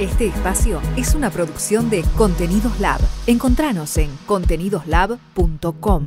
Este espacio es una producción de Contenidos Lab. Encontranos en contenidoslab.com.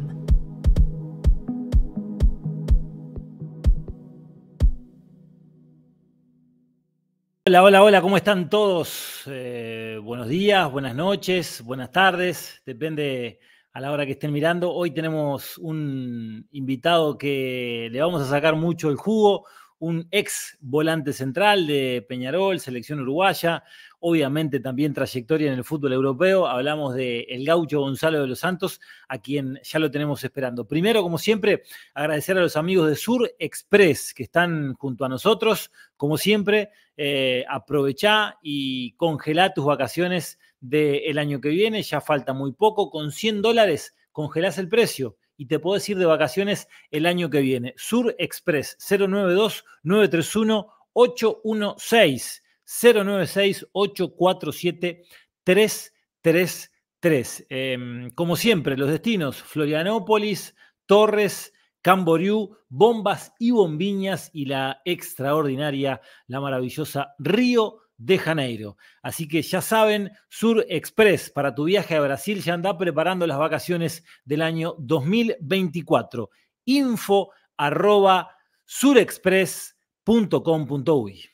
Hola, hola, hola, ¿cómo están todos? Eh, buenos días, buenas noches, buenas tardes, depende a la hora que estén mirando. Hoy tenemos un invitado que le vamos a sacar mucho el jugo, un ex volante central de Peñarol, selección uruguaya, obviamente también trayectoria en el fútbol europeo. Hablamos de el gaucho Gonzalo de los Santos, a quien ya lo tenemos esperando. Primero, como siempre, agradecer a los amigos de Sur Express que están junto a nosotros. Como siempre, eh, aprovecha y congela tus vacaciones del año que viene. Ya falta muy poco. Con 100 dólares congelás el precio y te podés ir de vacaciones el año que viene. Sur Express 092-931-816. 096-847-333. Em, como siempre, los destinos, Florianópolis, Torres, Camboriú, bombas y bombiñas y la extraordinaria, la maravillosa Río de Janeiro. Así que ya saben, Sur Express para tu viaje a Brasil ya anda preparando las vacaciones del año 2024. Info arroba surexpress.com.uy.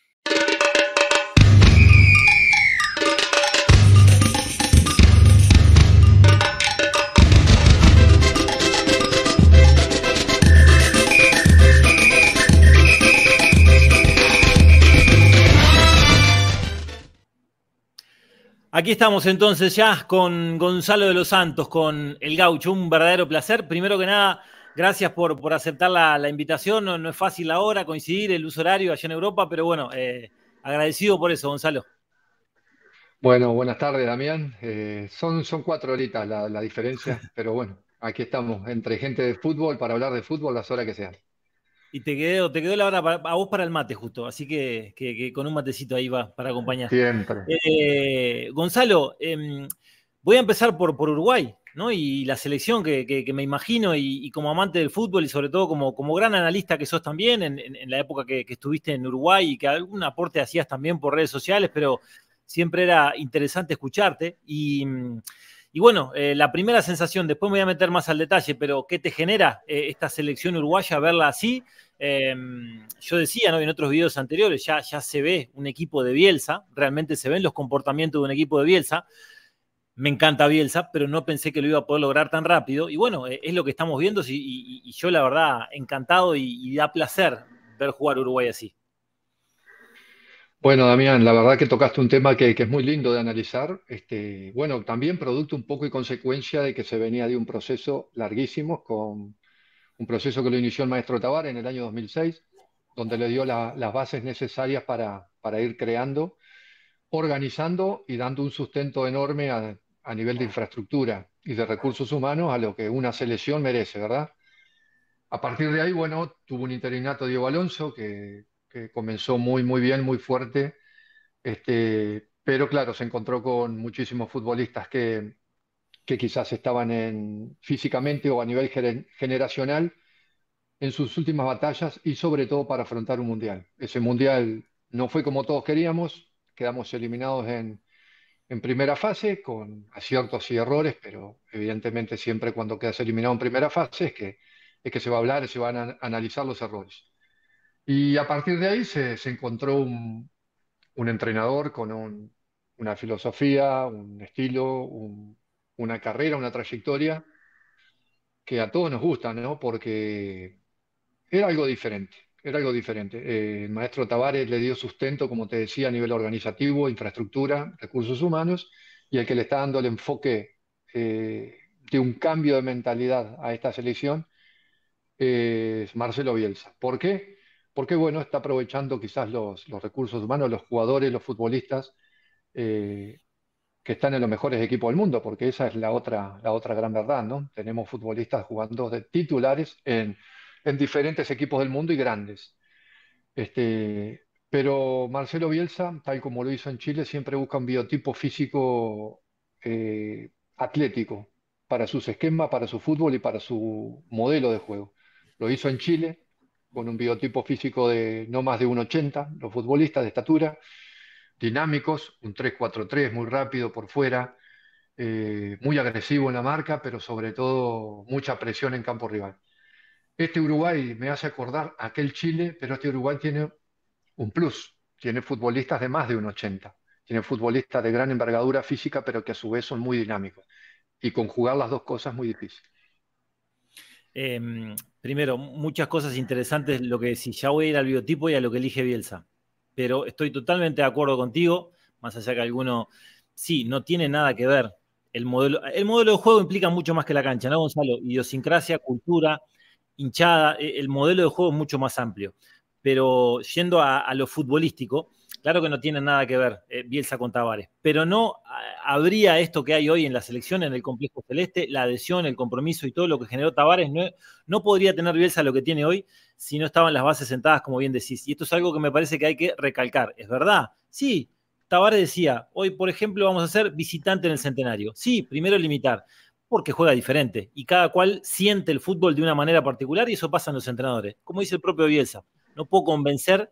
Aquí estamos entonces ya con Gonzalo de los Santos, con El Gaucho. Un verdadero placer. Primero que nada, gracias por, aceptar la, invitación. No, es fácil ahora coincidir el uso horario allá en Europa, pero bueno, eh, agradecido por eso, Gonzalo. Bueno, buenas tardes, Damián. Eh, son, son cuatro horitas la, la diferencia, pero bueno, aquí estamos entre gente de fútbol para hablar de fútbol las horas que sean. Y te quedó, te quedó la hora a vos para el mate justo, así que, con un matecito ahí va para acompañar. Siempre. Eh, Gonzalo, em, voy a empezar por, por Uruguay, ¿no? Y la selección que, me imagino, y, como amante del fútbol, y sobre todo como, como gran analista que sos también, en, en la época que, estuviste en Uruguay y que algún aporte hacías también por redes sociales, pero siempre era interesante escucharte. Y y bueno, eh, la primera sensación, después me voy a meter más al detalle, pero ¿qué te genera eh, esta selección uruguaya verla así? Em, yo decía ¿no? en otros videos anteriores, ya, ya se ve un equipo de Bielsa, realmente se ven los comportamientos de un equipo de Bielsa. Me encanta Bielsa, pero no pensé que lo iba a poder lograr tan rápido. Y bueno, eh, es lo que estamos viendo y, yo la verdad encantado y da placer ver jugar Uruguay así. Bueno, Damián, la verdad que tocaste un tema que, es muy lindo de analizar. Este, bueno, también producto un poco y consecuencia de que se venía de un proceso larguísimo, con un proceso que lo inició el maestro Tabar en el año 2006, donde le dio las bases necesarias para, para, ir creando, organizando y dando un sustento enorme a, a nivel de infraestructura y de recursos humanos a lo que una selección merece, ¿verdad? A partir de ahí, bueno, tuvo un interinato Diego Alonso, que que comenzó muy, muy bien, muy fuerte, este, pero claro, se encontró con muchísimos futbolistas que, que quizás estaban en, físicamente o a nivel generacional en sus últimas batallas y sobre todo para afrontar un mundial. Ese mundial no fue como todos queríamos, quedamos eliminados en, en primera fase con aciertos y errores, pero evidentemente siempre cuando quedas eliminado en primera fase es que, es que se va a hablar, se van a analizar los errores. Y a partir de ahí se, encontró un, entrenador con una filosofía, un estilo, una carrera, una trayectoria que a todos nos gusta, ¿no? Porque era algo diferente, era algo diferente. Eh, el maestro Tavares le dio sustento, como te decía, a nivel organizativo, infraestructura, recursos humanos, y el que le está dando el enfoque eh, de un cambio de mentalidad a esta selección eh, es Marcelo Bielsa. ¿Por qué? porque bueno, está aprovechando quizás los, recursos humanos, los jugadores, los futbolistas eh, que están en los mejores equipos del mundo, porque esa es la otra, la otra gran verdad, ¿no? Tenemos futbolistas jugando de titulares en, diferentes equipos del mundo y grandes. Este, pero Marcelo Bielsa, tal como lo hizo en Chile, siempre busca un biotipo físico eh, atlético para sus esquemas, para su fútbol y para su modelo de juego. Lo hizo en Chile, con un biotipo físico de no más de 1,80, los futbolistas de estatura, dinámicos, un 3-4-3 muy rápido por fuera, eh, muy agresivo en la marca, pero sobre todo mucha presión en campo rival. Este Uruguay me hace acordar a aquel Chile, pero este Uruguay tiene un plus, tiene futbolistas de más de 1,80, tiene futbolistas de gran envergadura física, pero que a su vez son muy dinámicos. Y conjugar las dos cosas es muy difícil. Em, primero, muchas cosas interesantes, lo que si ya voy a ir al biotipo y a lo que elige Bielsa. Pero estoy totalmente de acuerdo contigo, más allá que alguno, sí, no tiene nada que ver. El modelo, el modelo de juego implica mucho más que la cancha, ¿no, Gonzalo? Idiosincrasia, cultura, hinchada, e, el modelo de juego es mucho más amplio. Pero yendo a lo futbolístico, Claro que no tiene nada que ver eh, Bielsa con Tavares, pero no ah, habría esto que hay hoy en la selección, en el complejo celeste, la adhesión, el compromiso y todo lo que generó Tavares. No, no podría tener Bielsa lo que tiene hoy si no estaban las bases sentadas, como bien decís. Y esto es algo que me parece que hay que recalcar. Es verdad, sí, Tavares decía, hoy por ejemplo vamos a ser visitante en el centenario. Sí, primero limitar, porque juega diferente y cada cual siente el fútbol de una manera particular y eso pasa en los entrenadores. Como dice el propio Bielsa, no puedo convencer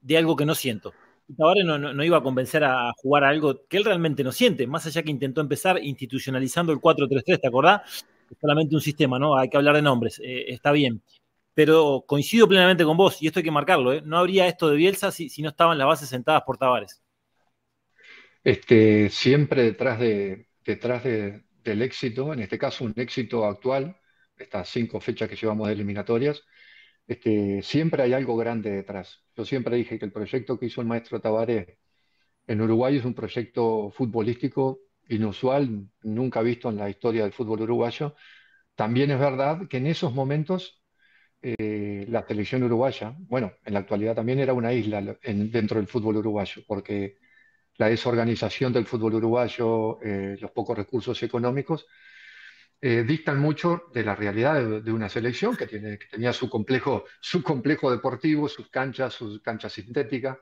de algo que no siento. Tabárez no, no, iba a convencer a jugar a algo que él realmente no siente, más allá que intentó empezar institucionalizando el 4-3-3, ¿te acordás? Es solamente un sistema, ¿no? Hay que hablar de nombres, eh, está bien. Pero coincido plenamente con vos, y esto hay que marcarlo, ¿eh? No habría esto de Bielsa si, no estaban las bases sentadas por Tavares. Este, siempre detrás, de, detrás del éxito, en este caso un éxito actual, estas cinco fechas que llevamos de eliminatorias, este, siempre hay algo grande detrás. Yo siempre dije que el proyecto que hizo el maestro Tabaré en Uruguay es un proyecto futbolístico inusual, nunca visto en la historia del fútbol uruguayo. También es verdad que en esos momentos eh, la televisión uruguaya, bueno, en la actualidad también era una isla dentro del fútbol uruguayo, porque la desorganización del fútbol uruguayo, eh, los pocos recursos económicos, eh, dictan mucho de la realidad de, una selección que, tiene, tenía su complejo, su complejo deportivo, sus canchas, sus canchas sintéticas.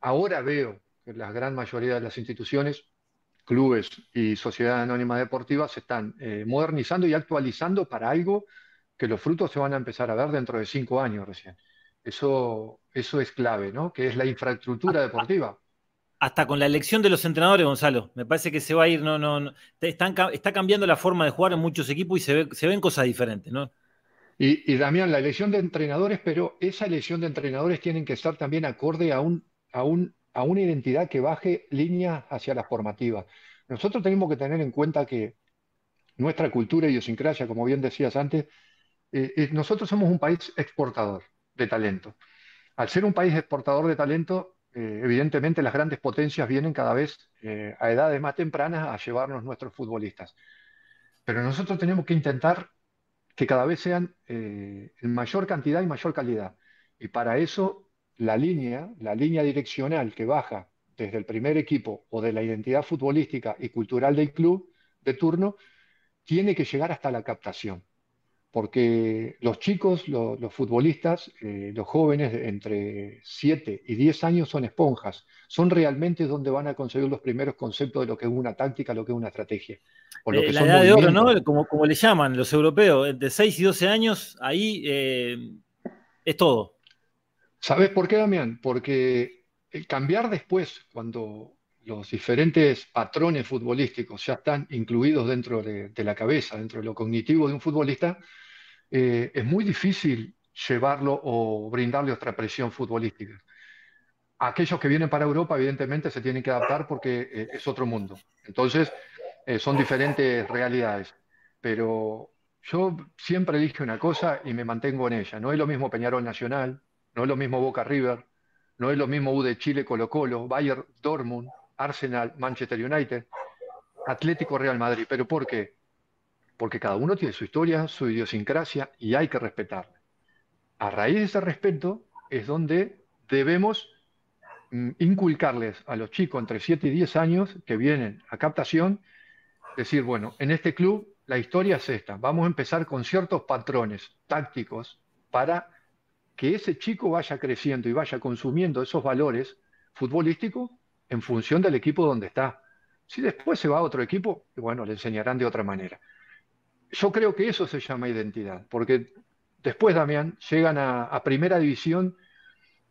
Ahora veo que la gran mayoría de las instituciones, clubes y sociedades anónimas deportivas se están eh, modernizando y actualizando para algo que los frutos se van a empezar a ver dentro de cinco años recién. Eso, eso es clave, ¿no? Que es la infraestructura ah, ah. deportiva hasta con la elección de los entrenadores, Gonzalo. Me parece que se va a ir, no, no, está cambiando la forma de jugar en muchos equipos y se, ven cosas diferentes, ¿no? Y, Damián, la elección de entrenadores, pero esa elección de entrenadores tienen que estar también acorde a, un, a una identidad que baje líneas hacia las formativas. Nosotros tenemos que tener en cuenta que nuestra cultura y idiosincrasia, como bien decías antes, eh, eh, nosotros somos un país exportador de talento. Al ser un país exportador de talento, eh, evidentemente las grandes potencias vienen cada vez eh, a edades más tempranas a llevarnos nuestros futbolistas. Pero nosotros tenemos que intentar que cada vez sean eh, en mayor cantidad y mayor calidad. Y para eso la línea, la línea direccional que baja desde el primer equipo o de la identidad futbolística y cultural del club de turno, tiene que llegar hasta la captación porque los chicos, los futbolistas, eh, los jóvenes entre 7 y 10 años son esponjas, son realmente donde van a conseguir los primeros conceptos de lo que es una táctica, lo que es una estrategia. Eh, la edad de oro, ¿no? Como, le llaman los europeos, entre 6 y 12 años, ahí eh, es todo. ¿Sabes por qué, Damián? Porque cambiar después, cuando los diferentes patrones futbolísticos ya están incluidos dentro de la cabeza, dentro de lo cognitivo de un futbolista, eh, es muy difícil llevarlo o brindarle otra presión futbolística. Aquellos que vienen para Europa, evidentemente, se tienen que adaptar porque eh, es otro mundo. Entonces, eh, son diferentes realidades. Pero yo siempre dije una cosa y me mantengo en ella. No es lo mismo Peñarol Nacional, no es lo mismo Boca River, no es lo mismo U de Chile Colo Colo, Bayern Dortmund, Arsenal, Manchester United, Atlético Real Madrid. ¿Pero por qué? porque cada uno tiene su historia, su idiosincrasia y hay que respetarla. A raíz de ese respeto es donde debemos mm, inculcarles a los chicos entre 7 y 10 años que vienen a captación, decir, bueno, en este club la historia es esta, vamos a empezar con ciertos patrones tácticos para que ese chico vaya creciendo y vaya consumiendo esos valores futbolísticos en función del equipo donde está. Si después se va a otro equipo, bueno, le enseñarán de otra manera yo creo que eso se llama identidad, porque después, Damián, llegan a, primera división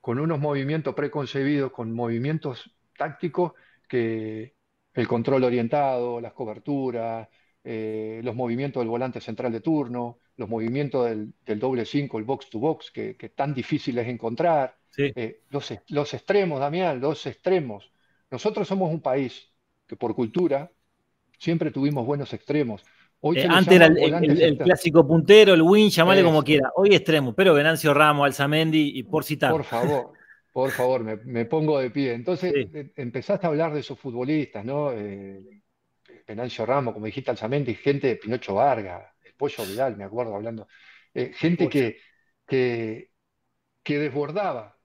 con unos movimientos preconcebidos, con movimientos tácticos que el control orientado, las coberturas, eh, los movimientos del volante central de turno, los movimientos del, doble 5, el box to box, que, tan difícil es encontrar, eh, los extremos, Damián, los extremos. Nosotros somos un país que por cultura siempre tuvimos buenos extremos. Eh, antes era el, clásico puntero, el win, llamale como quiera. Hoy extremo, pero Venancio Ramos, Alzamendi, y por citar. Por favor, por favor, me, pongo de pie. Entonces eh, empezaste a hablar de esos futbolistas, ¿no? Eh, Venancio Ramos, como dijiste, Alzamendi, gente de Pinocho Vargas, el Pollo Vidal, me acuerdo hablando. gente que, que desbordaba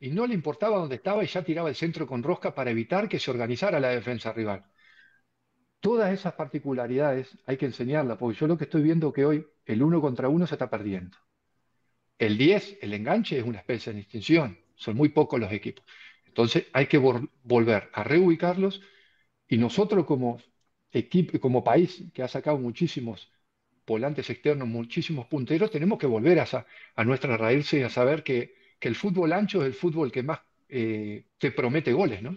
y no le importaba dónde estaba y ya tiraba el centro con rosca para evitar que se organizara la defensa rival. Todas esas particularidades hay que enseñarlas, porque yo lo que estoy viendo es que hoy el uno contra uno se está perdiendo. El 10, el enganche, es una especie de extinción. Son muy pocos los equipos. Entonces hay que volver a reubicarlos y nosotros como, equipo, como país que ha sacado muchísimos volantes externos, muchísimos punteros, tenemos que volver a, nuestra raíz y a saber que, el fútbol ancho es el fútbol que más eh, te promete goles, ¿no?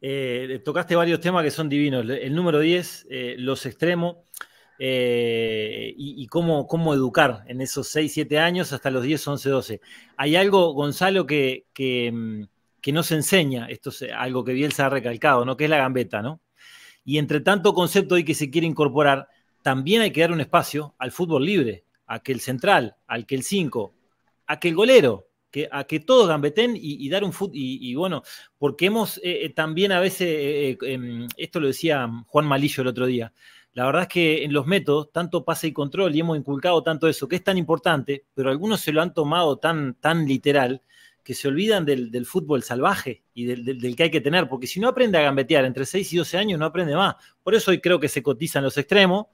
Eh, tocaste varios temas que son divinos. El número 10, eh, los extremos, eh, y, cómo, cómo, educar en esos 6, 7 años hasta los 10, 11, 12. Hay algo, Gonzalo, que, mm, no se enseña, esto es algo que se ha recalcado, ¿no? que es la gambeta, ¿no? Y entre tanto concepto y que se quiere incorporar, también hay que dar un espacio al fútbol libre, a que el central, al que el 5, a que el golero, que, a que todos gambeten y, dar un fútbol. Y, bueno, porque hemos eh, eh, también a veces, eh, em, esto lo decía Juan Malillo el otro día, la verdad es que en los métodos, tanto pase y control, y hemos inculcado tanto eso, que es tan importante, pero algunos se lo han tomado tan, tan literal que se olvidan del, fútbol salvaje y del, que hay que tener, porque si no aprende a gambetear entre 6 y 12 años, no aprende más. Por eso hoy creo que se cotizan los extremos,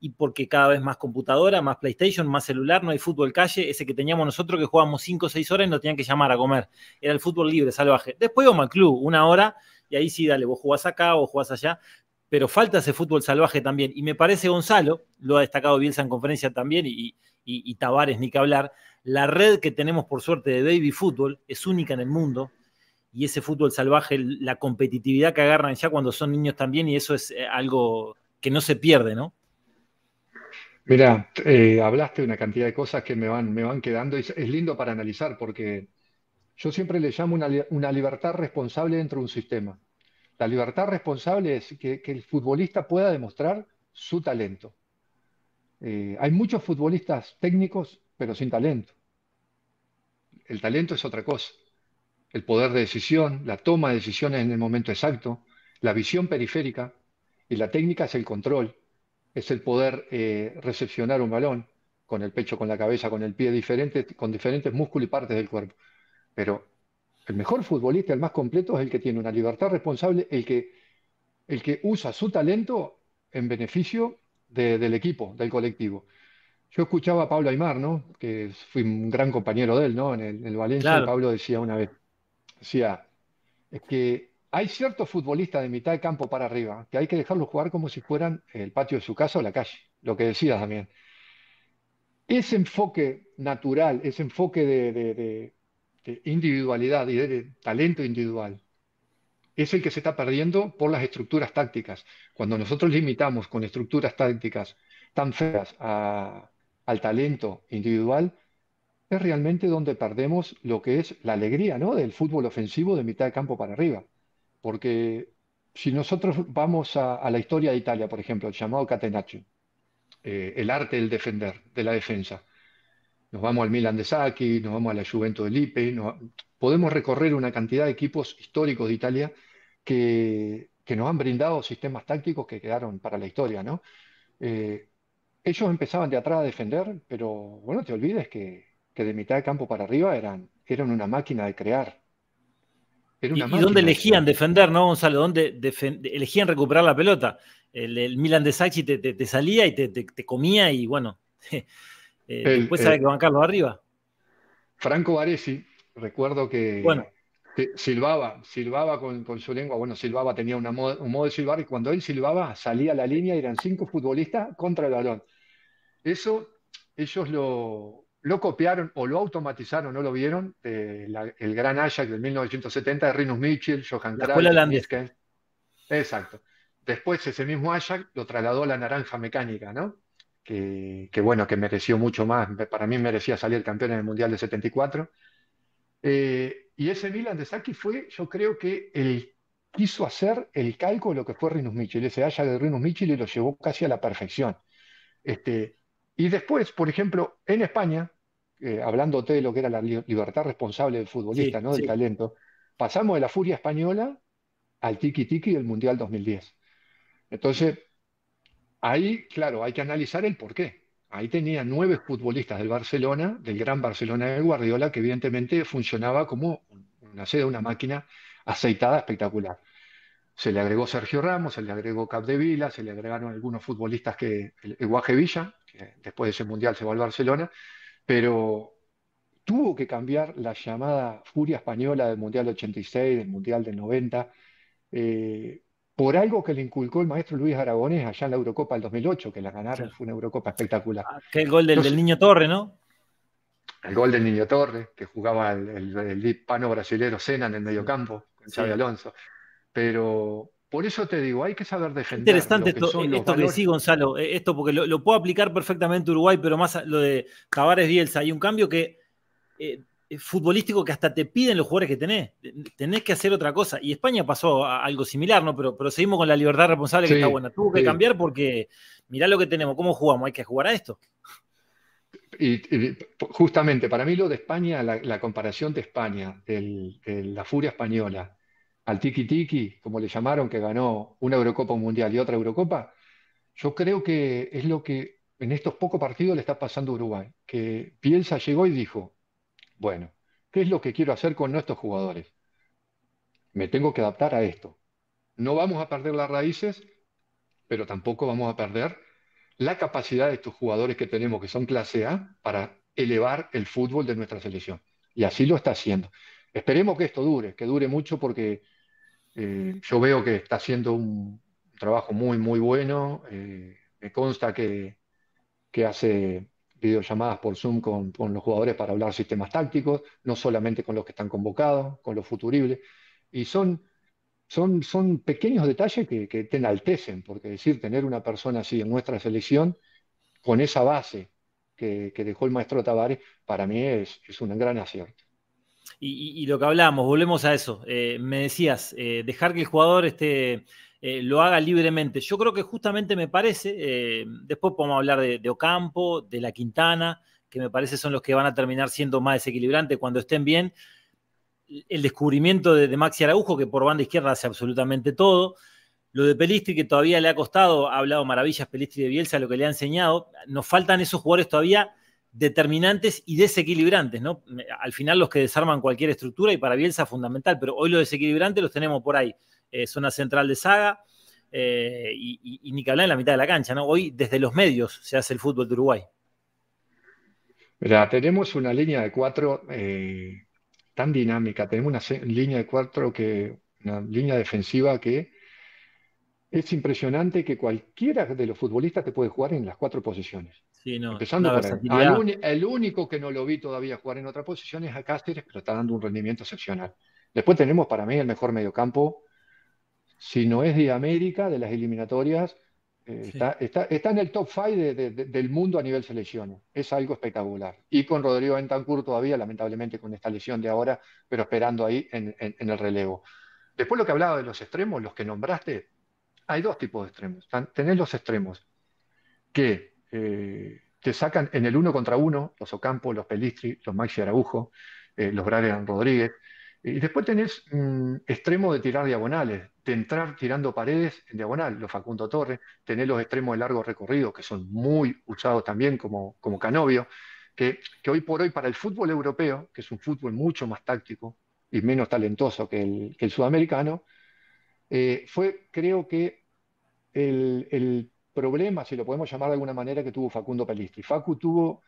y porque cada vez más computadora, más PlayStation, más celular, no hay fútbol calle, ese que teníamos nosotros que jugábamos 5 o 6 horas y nos tenían que llamar a comer. Era el fútbol libre, salvaje. Después vamos al club, una hora, y ahí sí, dale, vos jugás acá, vos jugás allá, pero falta ese fútbol salvaje también. Y me parece, Gonzalo, lo ha destacado Bielsa en conferencia también, y, y, y Tavares, ni que hablar, la red que tenemos por suerte de baby fútbol es única en el mundo, y ese fútbol salvaje, la competitividad que agarran ya cuando son niños también, y eso es eh, algo que no se pierde, ¿no? Mira, eh, hablaste de una cantidad de cosas que me van, me van quedando y es, lindo para analizar porque yo siempre le llamo una, libertad responsable dentro de un sistema. La libertad responsable es que, el futbolista pueda demostrar su talento. Eh, hay muchos futbolistas técnicos, pero sin talento. El talento es otra cosa. El poder de decisión, la toma de decisiones en el momento exacto, la visión periférica y la técnica es el control es el poder eh, recepcionar un balón con el pecho, con la cabeza, con el pie, diferente, con diferentes músculos y partes del cuerpo. Pero el mejor futbolista, el más completo, es el que tiene una libertad responsable, el que, el que usa su talento en beneficio del equipo, del colectivo. Yo escuchaba a Pablo Aymar, ¿no? que fui un gran compañero de él, ¿no? en el, Valencia, Pablo decía una vez, decía, es que hay ciertos futbolistas de mitad de campo para arriba que hay que dejarlos jugar como si fueran el patio de su casa o la calle, lo que decías también. Ese enfoque natural, ese enfoque de, individualidad y de talento individual, es el que se está perdiendo por las estructuras tácticas. Cuando nosotros limitamos con estructuras tácticas tan feas al talento individual, es realmente donde perdemos lo que es la alegría del fútbol ofensivo de mitad de campo para arriba. Porque si nosotros vamos a, la historia de Italia, por ejemplo, el llamado Catenaccio, eh, el arte del defender, de la defensa, nos vamos al Milan de Sacchi, nos vamos a la Juventus de Lipe, podemos recorrer una cantidad de equipos históricos de Italia que, nos han brindado sistemas tácticos que quedaron para la historia, ¿no? Eh, ellos empezaban de atrás a defender, pero bueno, te olvides que, que de mitad de campo para arriba eran, eran una máquina de crear, ¿Y, dónde elegían defender, no, Gonzalo? ¿Dónde elegían recuperar la pelota? El, Milan de Sacchi te, salía y te, comía y bueno, eh, después eh, había que bancarlo arriba. Franco Baresi, recuerdo que silbaba, silbaba con, su lengua, bueno, silbaba, tenía un modo de silbar y cuando él silbaba salía a la línea, y eran cinco futbolistas contra el balón. Eso ellos lo, lo copiaron o lo automatizaron, ¿no lo vieron? el gran Ajax del 1970 de Rinus Mitchell, Johan cruyff Exacto. Después ese mismo Ajax lo trasladó a la naranja mecánica, ¿no? Que, bueno, que mereció mucho más. Para mí merecía salir campeón en el Mundial de 74. Eh, y ese Milan de Saki fue, yo creo que el, quiso hacer el calco de lo que fue Rinus Mitchell. Ese Ajax de Rinus Mitchell y lo llevó casi a la perfección. Este, y después, por ejemplo, en España, hablando eh, hablándote de lo que era la libertad responsable del futbolista, ¿no? Del talento. Pasamos de la furia española al tiki-tiki del Mundial 2010. Entonces, ahí, claro, hay que analizar el porqué. Ahí tenía nueve futbolistas del Barcelona, del gran Barcelona de Guardiola, que evidentemente funcionaba como una sede, una máquina aceitada espectacular. Se le agregó Sergio Ramos, se le agregó Capdevila, se le agregaron algunos futbolistas que el, el Guaje Villa, que después de ese mundial se va al Barcelona, pero tuvo que cambiar la llamada furia española del Mundial 86, del Mundial del 90, eh, por algo que le inculcó el maestro Luis Aragonés allá en la Eurocopa del 2008, que la ganaron, fue una Eurocopa espectacular. Ah, que el gol del, Niño Torre, ¿no? El gol del Niño Torre, que jugaba el, hispano brasilero Sena en el campo, con Xavi Alonso. Pero por eso te digo, hay que saber de gente. Interesante esto, que sí, Gonzalo, eh, esto porque lo, puedo aplicar perfectamente Uruguay, pero más lo de Tavares Bielsa. Hay un cambio que eh, futbolístico que hasta te piden los jugadores que tenés. Tenés que hacer otra cosa. Y España pasó algo similar, ¿no? Pero, pero seguimos con la libertad responsable que está buena. Tuvo que cambiar porque mirá lo que tenemos, cómo jugamos, hay que jugar a esto. Y, justamente, para mí lo de España, la, comparación de España, de la furia española al tiki tiki, como le llamaron, que ganó una Eurocopa, Mundial y otra Eurocopa, yo creo que es lo que en estos pocos partidos le está pasando a Uruguay, que piensa, llegó y dijo, bueno, ¿qué es lo que quiero hacer con nuestros jugadores? Me tengo que adaptar a esto. No vamos a perder las raíces, pero tampoco vamos a perder la capacidad de estos jugadores que tenemos, que son clase A, para elevar el fútbol de nuestra selección. Y así lo está haciendo. Esperemos que esto dure, que dure mucho porque eh, yo veo que está haciendo un trabajo muy, muy bueno. Eh, me consta que, hace videollamadas por Zoom con, los jugadores para hablar sistemas tácticos, no solamente con los que están convocados, con los futuribles. Y son, son, son pequeños detalles que, te enaltecen, porque decir, tener una persona así en nuestra selección, con esa base que, dejó el maestro Tavares, para mí es un gran acierto y, lo que hablábamos, volvemos a eso. Eh, me decías, eh, dejar que el jugador esté, eh, lo haga libremente. Yo creo que justamente me parece, después podemos hablar de, Ocampo, de La Quintana, que me parece son los que van a terminar siendo más desequilibrantes cuando estén bien. El descubrimiento de, de Maxi Araujo, que por banda izquierda hace absolutamente todo. Lo de Pelistri, que todavía le ha costado, ha hablado maravillas Pelistri de Bielsa, lo que le ha enseñado. Nos faltan esos jugadores todavía determinantes y desequilibrantes, ¿no? Al final los que desarman cualquier estructura y para Bielsa fundamental, pero hoy los desequilibrantes los tenemos por ahí. Eh, zona central de saga eh, y, y, ni que hablar en la mitad de la cancha, ¿no? Hoy desde los medios se hace el fútbol de Uruguay. Mira, tenemos una línea de cuatro eh, tan dinámica, tenemos una línea de cuatro que, una línea defensiva que es impresionante que cualquiera de los futbolistas te puede jugar en las cuatro posiciones el único que no lo vi todavía jugar en otra posición es a Cáceres, pero está dando un rendimiento excepcional. Después tenemos para mí el mejor mediocampo, si no es de América, de las eliminatorias, eh, está, en el top 5 del mundo a nivel selección. Es algo espectacular. Y con Rodrigo Bentancur todavía, lamentablemente con esta lesión de ahora, pero esperando ahí en, el relevo. Después lo que hablaba de los extremos, los que nombraste, hay dos tipos de extremos. Tenés los extremos que eh, te sacan en el uno contra uno los Ocampo, los Pelistri, los Maxi Araujo, eh, los Brian Rodríguez. Y después tenés mm, extremos de tirar diagonales, de entrar tirando paredes en diagonal, los Facundo Torres, tenés los extremos de largo recorrido, que son muy usados también como, como Canovio, que, hoy por hoy para el fútbol europeo, que es un fútbol mucho más táctico y menos talentoso que el, sudamericano, eh, fue creo que el problemas, si lo podemos llamar de alguna manera, que tuvo Facundo Pelistri. Facu tuvo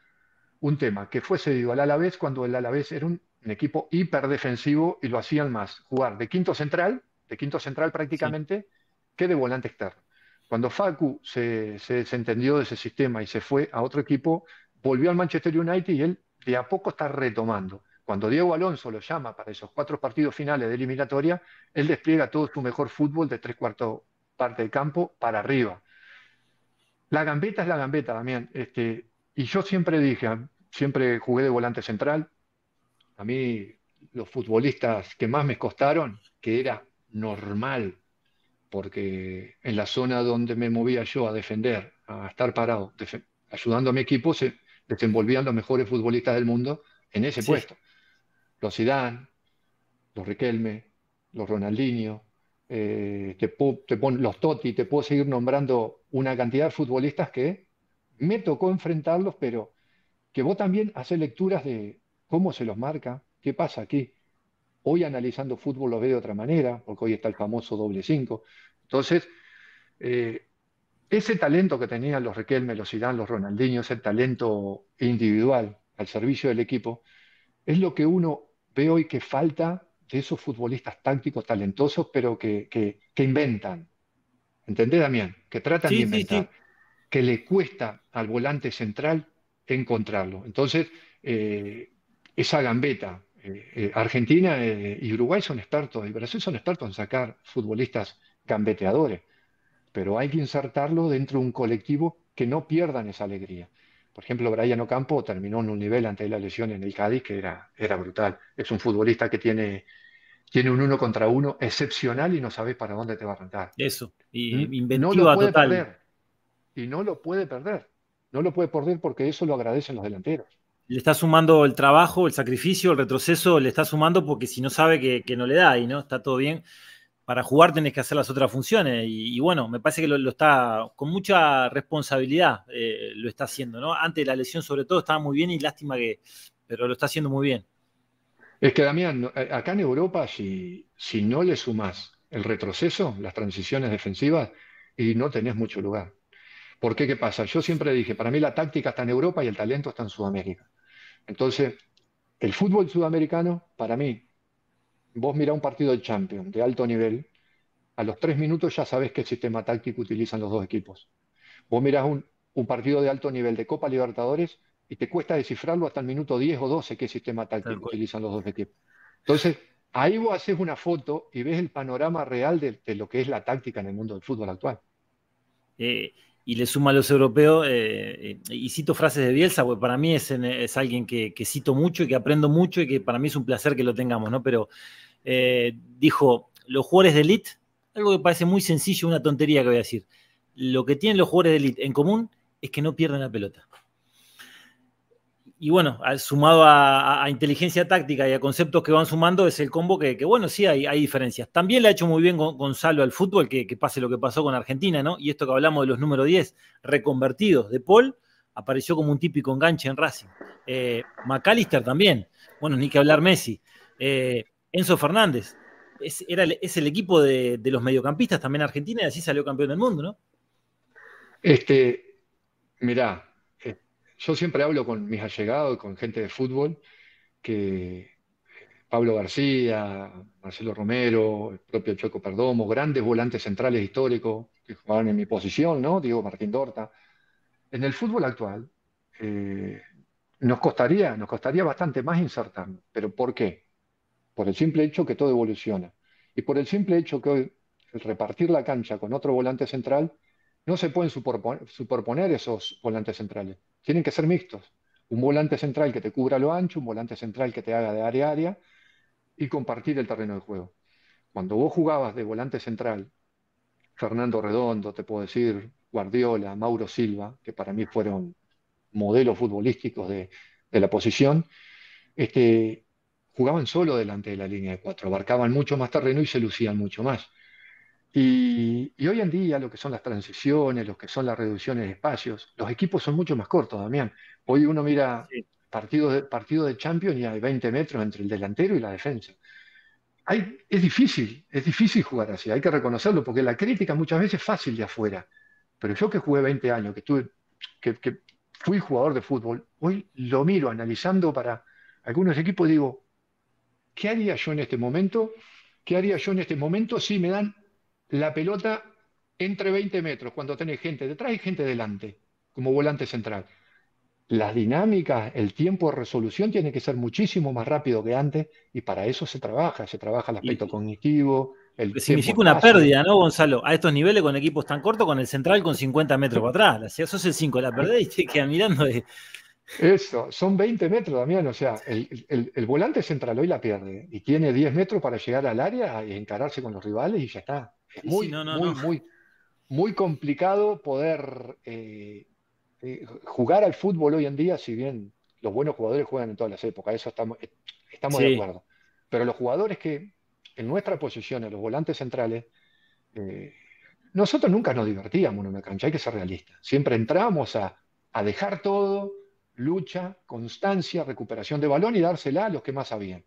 un tema que fue cedido al Alavés cuando el Alavés era un, equipo hiperdefensivo y lo hacían más jugar de quinto central, de quinto central prácticamente, que de volante externo. Cuando Facu se, se desentendió de ese sistema y se fue a otro equipo, volvió al Manchester United y él de a poco está retomando. Cuando Diego Alonso lo llama para esos cuatro partidos finales de eliminatoria, él despliega todo su mejor fútbol de tres cuartos parte del campo para arriba. La gambeta es la gambeta, también. Este, y yo siempre dije, siempre jugué de volante central. A mí los futbolistas que más me costaron, que era normal, porque en la zona donde me movía yo a defender, a estar parado, ayudando a mi equipo, se desenvolvían los mejores futbolistas del mundo en ese puesto. Los Zidane, los Riquelme, los Ronaldinho, eh, te, pon, los Totti, te puedo seguir nombrando una cantidad de futbolistas que me tocó enfrentarlos, pero que vos también haces lecturas de cómo se los marca, qué pasa aquí. Hoy analizando fútbol lo ve de otra manera, porque hoy está el famoso doble cinco, Entonces, eh, ese talento que tenían los Riquelme, los Zidane los Ronaldinho, ese talento individual al servicio del equipo, es lo que uno ve hoy que falta de esos futbolistas tácticos talentosos, pero que, inventan. ¿Entendés, Damián? Que tratan de inventar. Que le cuesta al volante central encontrarlo. Entonces, eh, esa gambeta. Eh, eh, Argentina y Uruguay son expertos, y Brasil son expertos en sacar futbolistas gambeteadores, pero hay que insertarlo dentro de un colectivo que no pierdan esa alegría. Por ejemplo, Brian Ocampo terminó en un nivel ante la lesión en el Cádiz que era, era brutal. Es un futbolista que tiene, tiene un uno contra uno excepcional y no sabes para dónde te va a arrancar. Eso, y ¿Mm? no lo total. Y no lo puede perder. No lo puede perder porque eso lo agradecen los delanteros. Le está sumando el trabajo, el sacrificio, el retroceso, le está sumando porque si no sabe que, que no le da y no está todo bien para jugar tenés que hacer las otras funciones. Y, bueno, me parece que lo, está con mucha responsabilidad, eh, lo está haciendo, ¿no? Antes de la lesión, sobre todo, estaba muy bien y lástima que, pero lo está haciendo muy bien. Es que, Damián, eh, acá en Europa, si, si no le sumas el retroceso, las transiciones defensivas, y no tenés mucho lugar. ¿Por qué? ¿Qué pasa? Yo siempre dije, para mí la táctica está en Europa y el talento está en Sudamérica. Entonces, el fútbol sudamericano, para mí, Vos mirás un partido de Champions de alto nivel, a los tres minutos ya sabés qué sistema táctico utilizan los dos equipos. Vos mirás un, partido de alto nivel de Copa Libertadores y te cuesta descifrarlo hasta el minuto 10 o 12 qué sistema táctico utilizan los dos equipos. Entonces, ahí vos haces una foto y ves el panorama real de, lo que es la táctica en el mundo del fútbol actual. Eh, y le suma a los europeos, eh, eh, y cito frases de Bielsa, porque para mí es, alguien que, cito mucho y que aprendo mucho y que para mí es un placer que lo tengamos, ¿no? Pero eh, dijo, los jugadores de elite, algo que parece muy sencillo, una tontería que voy a decir, lo que tienen los jugadores de elite en común es que no pierden la pelota y bueno, sumado a, inteligencia táctica y a conceptos que van sumando, es el combo que, bueno, sí hay, diferencias. También le ha hecho muy bien Gonzalo al fútbol, que, pase lo que pasó con Argentina, ¿no? Y esto que hablamos de los número 10, reconvertidos. De Paul apareció como un típico enganche en Racing. Eh, McAllister también. Bueno, ni que hablar Messi. Eh, Enzo Fernández. Es, era, es el equipo de, de, los mediocampistas también Argentina y así salió campeón del mundo, ¿no? Este, mirá, yo siempre hablo con mis allegados, con gente de fútbol, que Pablo García, Marcelo Romero, el propio Choco Perdomo, grandes volantes centrales históricos que jugaban en mi posición, ¿no? Diego Martín Dorta. En el fútbol actual eh, nos costaría, nos costaría bastante más insertar, ¿Pero por qué? Por el simple hecho que todo evoluciona. Y por el simple hecho que hoy el repartir la cancha con otro volante central, no se pueden superponer esos volantes centrales. Tienen que ser mixtos. Un volante central que te cubra lo ancho, un volante central que te haga de área a área y compartir el terreno de juego. Cuando vos jugabas de volante central, Fernando Redondo, te puedo decir, Guardiola, Mauro Silva, que para mí fueron modelos futbolísticos de, la posición, este, jugaban solo delante de la línea de cuatro, abarcaban mucho más terreno y se lucían mucho más. Y, hoy en día, lo que son las transiciones, lo que son las reducciones de espacios, los equipos son mucho más cortos, Damián. Hoy uno mira partido, de, partido de Champions y hay 20 metros entre el delantero y la defensa. Hay, es difícil, es difícil jugar así, hay que reconocerlo, porque la crítica muchas veces es fácil de afuera. Pero yo que jugué 20 años, que, tuve, que, que fui jugador de fútbol, hoy lo miro analizando para algunos equipos y digo, ¿qué haría yo en este momento? ¿Qué haría yo en este momento si me dan la pelota entre 20 metros cuando tenés gente detrás y gente delante, como volante central. Las dinámicas, el tiempo de resolución tiene que ser muchísimo más rápido que antes y para eso se trabaja, se trabaja el aspecto cognitivo. El significa una pérdida, ¿no, Gonzalo? A estos niveles con equipos tan cortos, con el central con 50 metros para atrás. eso es el 5, la perdés y te mirando. Eso, son 20 metros, Damián. O sea, el volante central hoy la pierde y tiene 10 metros para llegar al área y encararse con los rivales y ya está. Muy, muy, muy, complicado poder eh, eh, jugar al fútbol hoy en día, si bien los buenos jugadores juegan en todas las épocas, eso estamos, eh, estamos de acuerdo. Pero los jugadores que en nuestra posición, en los volantes centrales, nosotros nunca nos divertíamos en una cancha, hay que ser realistas. Siempre entramos a, a, dejar todo, lucha, constancia, recuperación de balón y dársela a los que más sabían.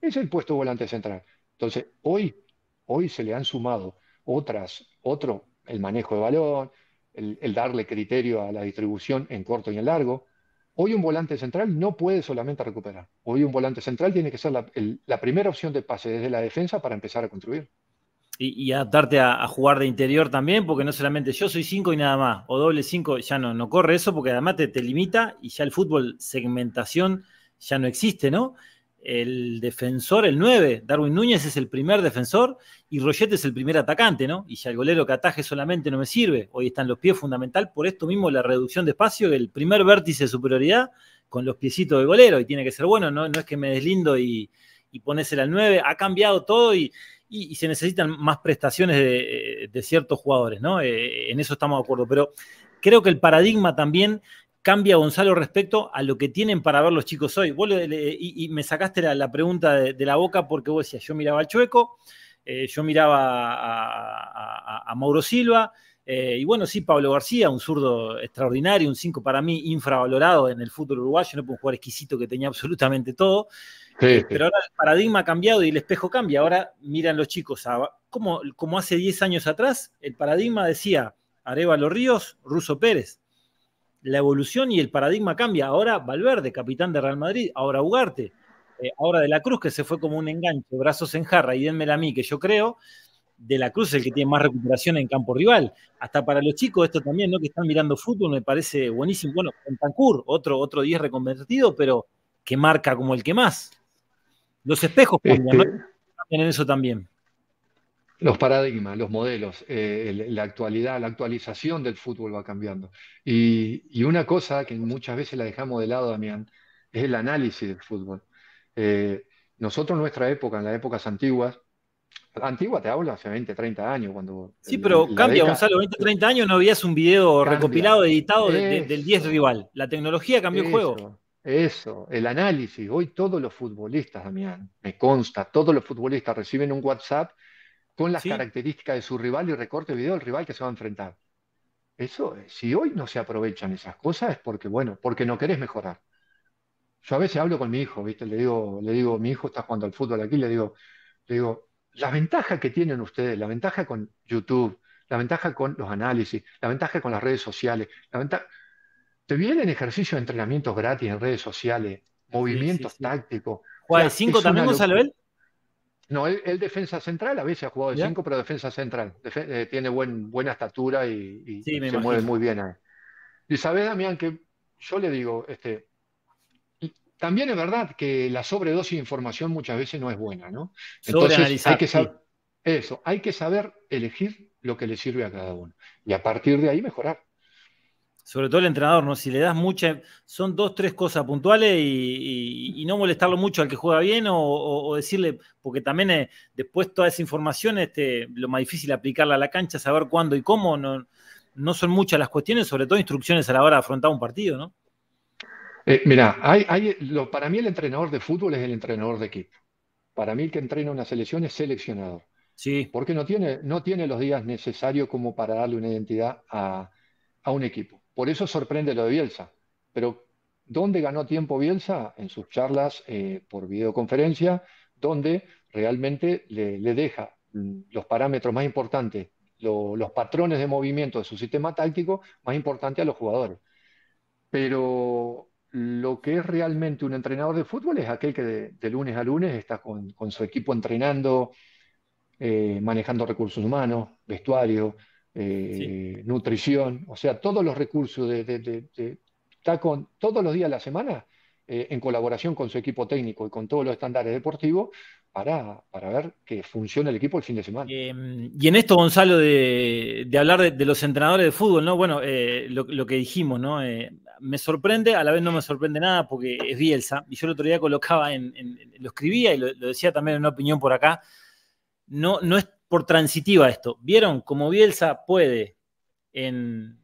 Es el puesto volante central. Entonces, hoy, hoy se le han sumado otras, otro, el manejo de balón, el, darle criterio a la distribución en corto y en largo. Hoy un volante central no puede solamente recuperar. Hoy un volante central tiene que ser la, primera opción de pase desde la defensa para empezar a construir. Y, adaptarte a, jugar de interior también, porque no solamente yo soy 5 y nada más, o doble 5, ya no, no corre eso, porque además te limita y ya el fútbol segmentación ya no existe, ¿no? el defensor, el 9, Darwin Núñez es el primer defensor y Royete es el primer atacante, ¿no? Y si al golero que ataje solamente no me sirve. Hoy están los pies fundamental, por esto mismo la reducción de espacio, el primer vértice de superioridad con los piecitos de golero y tiene que ser bueno, no, no es que me deslindo y, y ponésela al 9. Ha cambiado todo y, se necesitan más prestaciones de, ciertos jugadores, ¿no? Eh, en eso estamos de acuerdo, pero creo que el paradigma también cambia Gonzalo respecto a lo que tienen para ver los chicos hoy? y, me sacaste la, pregunta de, la boca porque vos decías, yo miraba al Chueco, eh, yo miraba a, Mauro Silva, eh, y bueno, sí, Pablo García, un zurdo extraordinario, un 5 para mí infravalorado en el fútbol uruguayo, no un jugador exquisito que tenía absolutamente todo. Eh, pero ahora el paradigma ha cambiado y el espejo cambia. Ahora miran los chicos, como, como hace 10 años atrás, el paradigma decía Arevalo Ríos, Ruso Pérez la evolución y el paradigma cambia. Ahora Valverde, capitán de Real Madrid, ahora Ugarte, eh, ahora De la Cruz, que se fue como un enganche, brazos en jarra y denmela a mí, que yo creo. De la Cruz es el que tiene más recuperación en campo rival. Hasta para los chicos, esto también, ¿no? Que están mirando fútbol, me parece buenísimo. Bueno, Tancur, otro, otro 10 reconvertido, pero que marca como el que más. Los espejos tienen este, en eso también. Los paradigmas, los modelos, eh, la actualidad, la actualización del fútbol va cambiando. Y, una cosa que muchas veces la dejamos de lado, Damián, es el análisis del fútbol. Eh, nosotros en nuestra época, en las épocas antiguas, Antigua te hablo hace 20, 30 años. cuando Sí, pero cambia, Gonzalo. 20, 30 años no habías un video recopilado, editado del 10 rival. La tecnología cambió el juego. Eso, el análisis. Hoy todos los futbolistas, Damián, me consta, todos los futbolistas reciben un WhatsApp con las características de su rival y recorte video del rival que se va a enfrentar. Eso, eh, si hoy no se aprovechan esas cosas es porque, bueno, porque no querés mejorar. Yo a veces hablo con mi hijo, ¿viste? Le digo, le digo, mi hijo está jugando al fútbol aquí, le digo, le digo, la ventaja que tienen ustedes, la ventaja con YouTube, la ventaja con los análisis, la ventaja con las redes sociales, la ventaja... Te vienen ejercicios de entrenamientos gratis en redes sociales, movimientos tácticos. ¿Cuál de 5 también, Gonzalo? ¿eh? No, él, defensa central, a veces ha jugado de 5, pero defensa central. Eh, tiene buen, buena estatura y, se mueve muy bien ahí. Y sabes, Damián, que yo le digo, este, también es verdad que la sobredosis de información muchas veces no es buena, ¿no? Entonces hay que saber, eso, hay que saber elegir lo que le sirve a cada uno y a partir de ahí mejorar. Sobre todo el entrenador, ¿no? Si le das muchas Son dos, tres cosas puntuales y, no molestarlo mucho al que juega bien o, decirle, porque también eh, después toda esa información, este, lo más difícil aplicarla a la cancha, saber cuándo y cómo, no, no son muchas las cuestiones, sobre todo instrucciones a la hora de afrontar un partido, ¿no? Eh, mira, hay, hay, lo, para mí el entrenador de fútbol es el entrenador de equipo. Para mí el que entrena una selección es seleccionador. Sí. Porque no tiene, no tiene los días necesarios como para darle una identidad a un equipo. Por eso sorprende lo de Bielsa. Pero ¿dónde ganó tiempo Bielsa? En sus charlas eh, por videoconferencia, donde realmente le, deja mm, los parámetros más importantes, los patrones de movimiento de su sistema táctico más importantes a los jugadores. Pero lo que es realmente un entrenador de fútbol es aquel que de, lunes a lunes está con, su equipo entrenando, eh, manejando recursos humanos, vestuario, eh, nutrición, o sea, todos los recursos de, está con todos los días de la semana eh, en colaboración con su equipo técnico y con todos los estándares deportivos para, ver que funcione el equipo el fin de semana. y em, en esto, Gonzalo, de, hablar de, los entrenadores de fútbol, ¿no? Bueno, eh, lo, que dijimos, ¿no? me sorprende, a la vez no me sorprende nada porque es Bielsa. Y yo el otro día colocaba en, lo escribía y lo, decía también en una opinión por acá. No, no es por transitiva esto. ¿Vieron cómo Bielsa puede en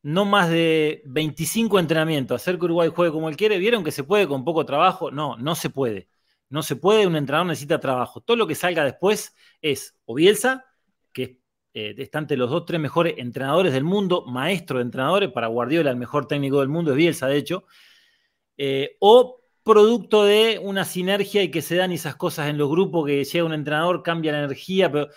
no más de 25 entrenamientos hacer que Uruguay juegue como él quiere? ¿Vieron que se puede con poco trabajo? No, no se puede. No se puede, un entrenador necesita trabajo. Todo lo que salga después es o Bielsa, que eh, está entre los dos, tres mejores entrenadores del mundo, maestro de entrenadores, para Guardiola el mejor técnico del mundo es Bielsa, de hecho, eh, o producto de una sinergia y que se dan esas cosas en los grupos, que llega un entrenador, cambia la energía, pero,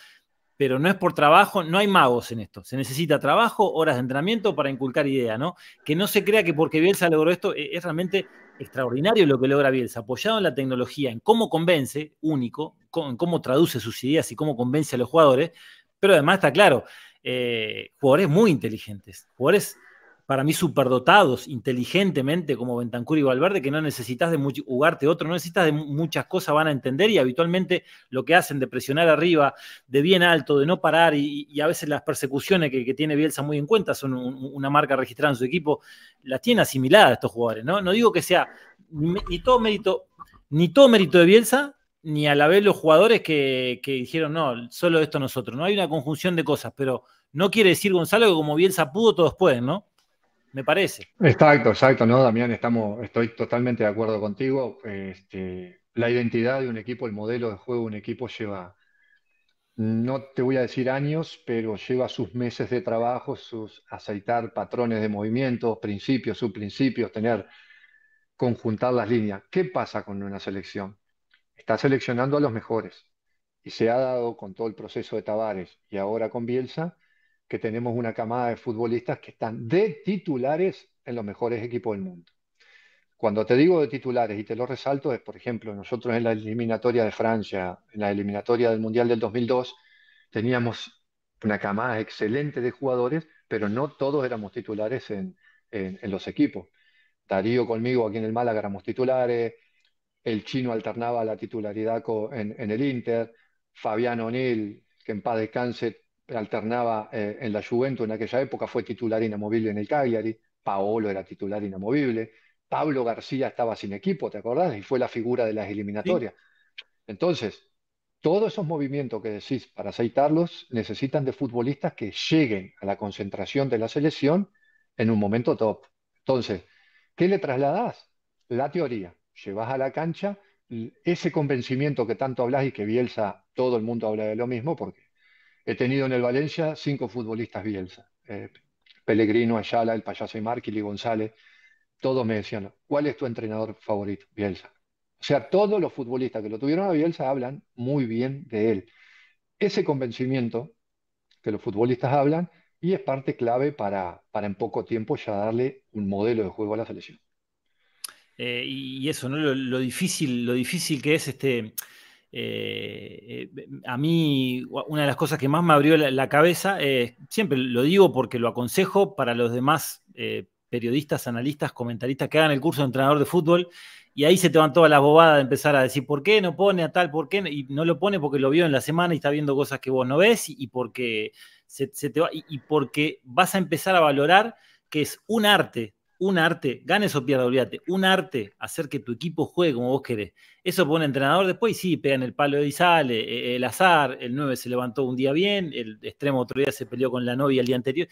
pero no es por trabajo, no hay magos en esto. Se necesita trabajo, horas de entrenamiento para inculcar idea, ¿no? Que no se crea que porque Bielsa logró esto, e, es realmente extraordinario lo que logra Bielsa, apoyado en la tecnología, en cómo convence, único, en cómo traduce sus ideas y cómo convence a los jugadores, pero además está claro, eh, jugadores muy inteligentes, jugadores para mí superdotados inteligentemente como Bentancur y Valverde, que no necesitas de jugarte otro, no necesitas de muchas cosas, van a entender y habitualmente lo que hacen de presionar arriba, de bien alto, de no parar y, a veces las persecuciones que, tiene Bielsa muy en cuenta son una marca registrada en su equipo, las tiene asimiladas estos jugadores, ¿no? No digo que sea ni, todo mérito, ni todo mérito de Bielsa, ni a la vez los jugadores que, que dijeron, no, solo esto nosotros, ¿no? Hay una conjunción de cosas, pero no quiere decir, Gonzalo, que como Bielsa pudo, todos pueden, ¿no? me parece. Exacto, exacto, ¿no, Damián? Estamos, estoy totalmente de acuerdo contigo. Este, la identidad de un equipo, el modelo de juego de un equipo lleva, no te voy a decir años, pero lleva sus meses de trabajo, sus aceitar patrones de movimiento, principios, subprincipios, tener, conjuntar las líneas. ¿Qué pasa con una selección? Está seleccionando a los mejores. Y se ha dado con todo el proceso de Tabares y ahora con Bielsa, que tenemos una camada de futbolistas que están de titulares en los mejores equipos del mundo. Cuando te digo de titulares y te lo resalto es, por ejemplo, nosotros en la eliminatoria de Francia, en la eliminatoria del Mundial del 2002, teníamos una camada excelente de jugadores, pero no todos éramos titulares en, los equipos. Darío conmigo aquí en el Málaga éramos titulares, el chino alternaba la titularidad en, en el Inter, Fabián O'Neill, que en paz descanse, alternaba eh, en la Juventus en aquella época, fue titular inamovible en el Cagliari, Paolo era titular inamovible, Pablo García estaba sin equipo, ¿te acordás? Y fue la figura de las eliminatorias. Entonces, todos esos movimientos que decís para aceitarlos necesitan de futbolistas que lleguen a la concentración de la selección en un momento top. Entonces, ¿qué le trasladás? La teoría. Llevas a la cancha ese convencimiento que tanto hablas y que Bielsa, todo el mundo habla de lo mismo, porque He tenido en el Valencia cinco futbolistas Bielsa. Eh, Pellegrino, Ayala, el payaso y y González. Todos me decían, ¿cuál es tu entrenador favorito? Bielsa. O sea, todos los futbolistas que lo tuvieron a Bielsa hablan muy bien de él. Ese convencimiento que los futbolistas hablan y es parte clave para, para en poco tiempo ya darle un modelo de juego a la selección. Eh, y eso, ¿no? lo, difícil, lo difícil que es este eh, eh, a mí una de las cosas que más me abrió la, cabeza, siempre lo digo porque lo aconsejo para los demás eh, periodistas, analistas, comentaristas que hagan el curso de entrenador de fútbol, y ahí se te van todas las bobadas de empezar a decir, ¿por qué no pone a tal? ¿Por qué? No? Y no lo pone porque lo vio en la semana y está viendo cosas que vos no ves, y, porque, se, te va, y porque vas a empezar a valorar que es un arte un arte, ganes o pierdas, olvídate, un arte hacer que tu equipo juegue como vos querés. Eso pone entrenador después, sí, pegan el palo y sale, e, e, el azar, el 9 se levantó un día bien, el extremo otro día se peleó con la novia el día anterior,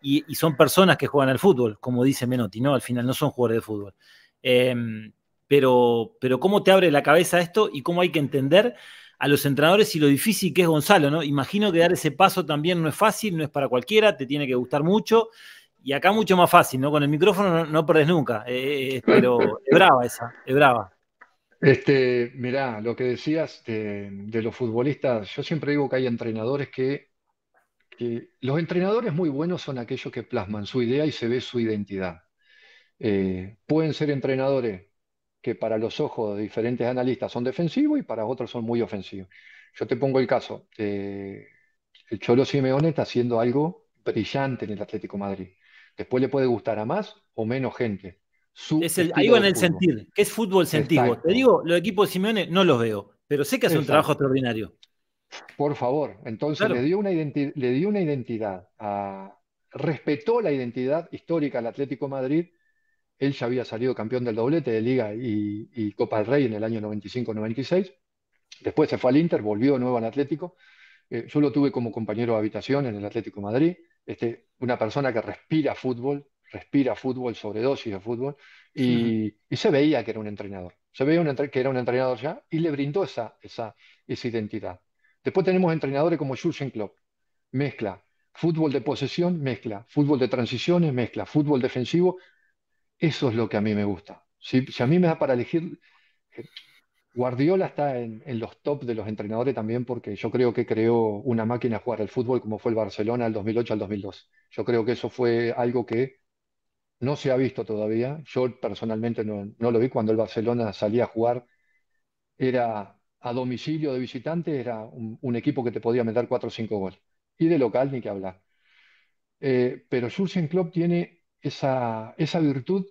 y, son personas que juegan al fútbol, como dice Menotti, ¿no? Al final no son jugadores de fútbol. Em, pero, pero cómo te abre la cabeza esto y cómo hay que entender a los entrenadores y lo difícil que es Gonzalo, ¿no? Imagino que dar ese paso también no es fácil, no es para cualquiera, te tiene que gustar mucho. Y acá mucho más fácil, ¿no? Con el micrófono no, perdes nunca, eh, eh, eh, pero es brava esa, es brava. Este, mirá, lo que decías de, los futbolistas, yo siempre digo que hay entrenadores que, Los entrenadores muy buenos son aquellos que plasman su idea y se ve su identidad. pueden ser entrenadores que para los ojos de diferentes analistas son defensivos y para otros son muy ofensivos. Yo te pongo el caso. el Cholo Simeone está haciendo algo brillante en el Atlético Madrid. Después le puede gustar a más o menos gente. ahí va en el sentir, que es fútbol sentido. Te digo, los equipos de Simeone no los veo, pero sé que hace un trabajo extraordinario. Por favor, entonces le, dio una identidad, respetó la identidad histórica al Atlético Madrid. Él ya había salido campeón del doblete de Liga y, Copa del Rey en el año 95-96. Después se fue al Inter, volvió nuevo al Atlético. Eh, yo lo tuve como compañero de habitación en el Atlético Madrid. Este, una persona que respira fútbol, respira fútbol, sobredosis de fútbol, y, se veía que era un entrenador, se veía que era un entrenador ya y le brindó esa, esa, identidad. Después tenemos entrenadores como Jurgen Klopp, mezcla fútbol de posesión, mezcla fútbol de transiciones, mezcla fútbol defensivo, eso es lo que a mí me gusta. si a mí me da para elegir, Guardiola está en, los top de los entrenadores también porque yo creo que creó una máquina a jugar al fútbol como fue el Barcelona del 2008 al 2002. Yo creo que eso fue algo que no se ha visto todavía. Yo personalmente no, lo vi cuando el Barcelona salía a jugar. Era a domicilio de visitantes, era un, equipo que te podía meter 4 o 5 goles. Y de local ni que hablar. Eh, pero Jurgen Klopp tiene esa, esa virtud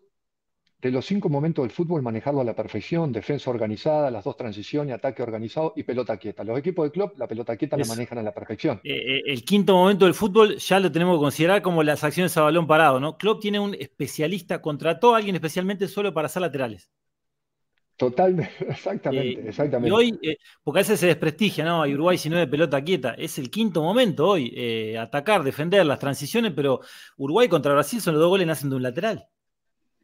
de los cinco momentos del fútbol, manejarlo a la perfección, defensa organizada, las dos transiciones, ataque organizado y pelota quieta. Los equipos de club, la pelota quieta la manejan a la perfección. Eh, eh, el quinto momento del fútbol ya lo tenemos que considerar como las acciones a balón parado, ¿no? Klopp tiene un especialista, contrató a alguien especialmente solo para hacer laterales. Totalmente, exactamente, eh, exactamente. Y hoy, porque a veces se desprestigia, ¿no? Uruguay si no de pelota quieta. Es el quinto momento hoy, atacar, defender las transiciones, pero Uruguay contra Brasil son los dos goles nacen de un lateral.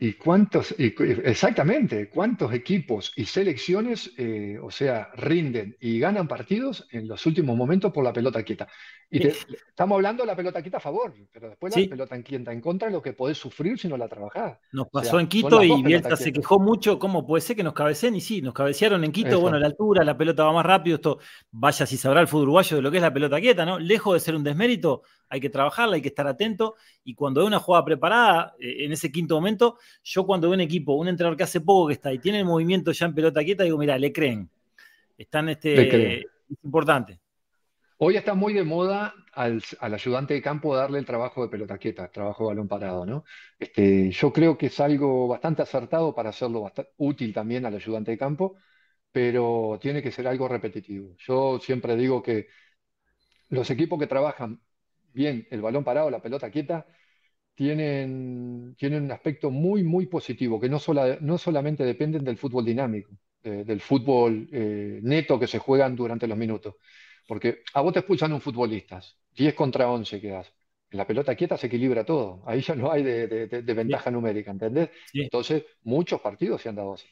¿Y cuántos, exactamente, cuántos equipos y selecciones, eh, o sea, rinden y ganan partidos en los últimos momentos por la pelota quieta? Y estamos hablando de la pelota quieta a favor, pero después la pelota en quieta en contra lo que podés sufrir si no la trabajás. Nos pasó en Quito y Bielsa se quejó mucho, ¿cómo puede ser que nos cabecen, Y sí, nos cabecearon en Quito, bueno, la altura, la pelota va más rápido, esto, vaya si sabrá el fútbol uruguayo de lo que es la pelota quieta, ¿no? Lejos de ser un desmérito, hay que trabajarla, hay que estar atento. Y cuando hay una jugada preparada, eh, en ese quinto momento, yo cuando veo un equipo, un entrenador que hace poco que está y tiene el movimiento ya en pelota quieta, digo, mira, le creen. Están este, Es importante. Hoy está muy de moda al, ayudante de campo darle el trabajo de pelota quieta, trabajo de balón parado, ¿no? Este, yo creo que es algo bastante acertado para hacerlo útil también al ayudante de campo, pero tiene que ser algo repetitivo. Yo siempre digo que los equipos que trabajan bien el balón parado, la pelota quieta, tienen, un aspecto muy, muy positivo, que no, no solamente dependen del fútbol dinámico, del fútbol eh, neto que se juegan durante los minutos. Porque a vos te expulsan un futbolista, 10 contra 11 quedas. En la pelota quieta se equilibra todo, ahí ya no hay de, ventaja numérica, ¿entendés? Entonces, muchos partidos se han dado así.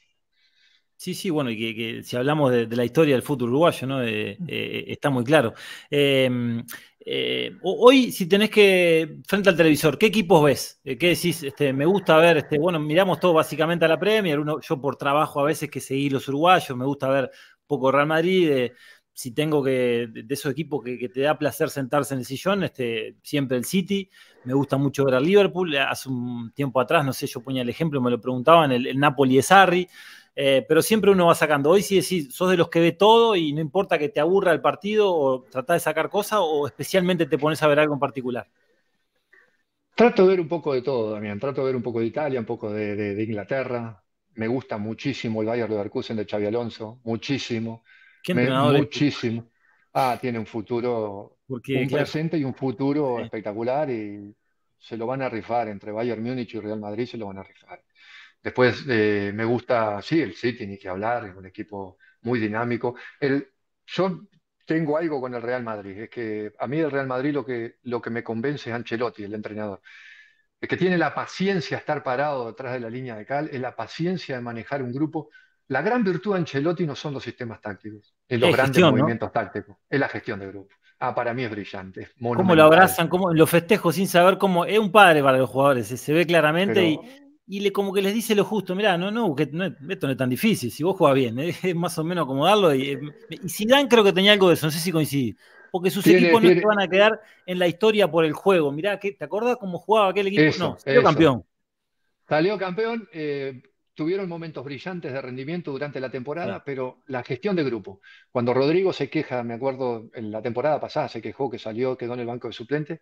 Sí, sí, bueno, y que, si hablamos de, la historia del fútbol uruguayo, ¿no? Eh, eh, está muy claro. Em, eh, hoy, si tenés que, frente al televisor, ¿qué equipos ves? ¿Qué decís? Este, me gusta ver, este, bueno, miramos todo básicamente a la Premier, uno, yo por trabajo a veces que seguí los uruguayos, me gusta ver poco Real Madrid, si tengo que, de, esos equipos que, te da placer sentarse en el sillón, este, siempre el City, me gusta mucho ver a Liverpool. Hace un tiempo atrás, no sé, yo ponía el ejemplo, me lo preguntaban, el, Napoli de Sarri, eh, pero siempre uno va sacando. Hoy sí decís, sos de los que ve todo y no importa que te aburra el partido o tratás de sacar cosas o especialmente te pones a ver algo en particular. Trato de ver un poco de todo, Damián. Trato de ver un poco de Italia, un poco de, Inglaterra. Me gusta muchísimo el Bayern Leverkusen de Xavi Alonso, muchísimo. ¿Qué entrenador? muchísimo. Ah, tiene un futuro, Porque, presente y un futuro espectacular y se lo van a rifar entre Bayern Múnich y Real Madrid, se lo van a rifar. Después eh, me gusta, sí, el City, ni que hablar, es un equipo muy dinámico. El, yo tengo algo con el Real Madrid, es que a mí el Real Madrid lo que, lo que me convence es Ancelotti, el entrenador. es que tiene la paciencia de estar parado detrás de la línea de cal, es la paciencia de manejar un grupo la gran virtud de Ancelotti no son los sistemas tácticos, es los grandes movimientos tácticos, es la gestión de grupo. Ah, para mí es brillante. Es cómo lo abrazan, cómo lo festejo sin saber cómo. Es un padre para los jugadores, se ve claramente y le, como que les dice lo justo, mirá, no, no, esto no es tan difícil, si vos jugás bien, ¿eh? es más o menos acomodarlo. Y, eh, y Zidane creo que tenía algo de eso, no sé si coincidí. Porque sus equipos no te van a quedar en la historia por el juego. Mirá, ¿te acordás cómo jugaba aquel equipo? no, salió campeón. Salió campeón, eh, tuvieron momentos brillantes de rendimiento durante la temporada, pero la gestión de grupo. Cuando Rodrigo se queja, me acuerdo, en la temporada pasada se quejó que salió, quedó en el banco de suplente,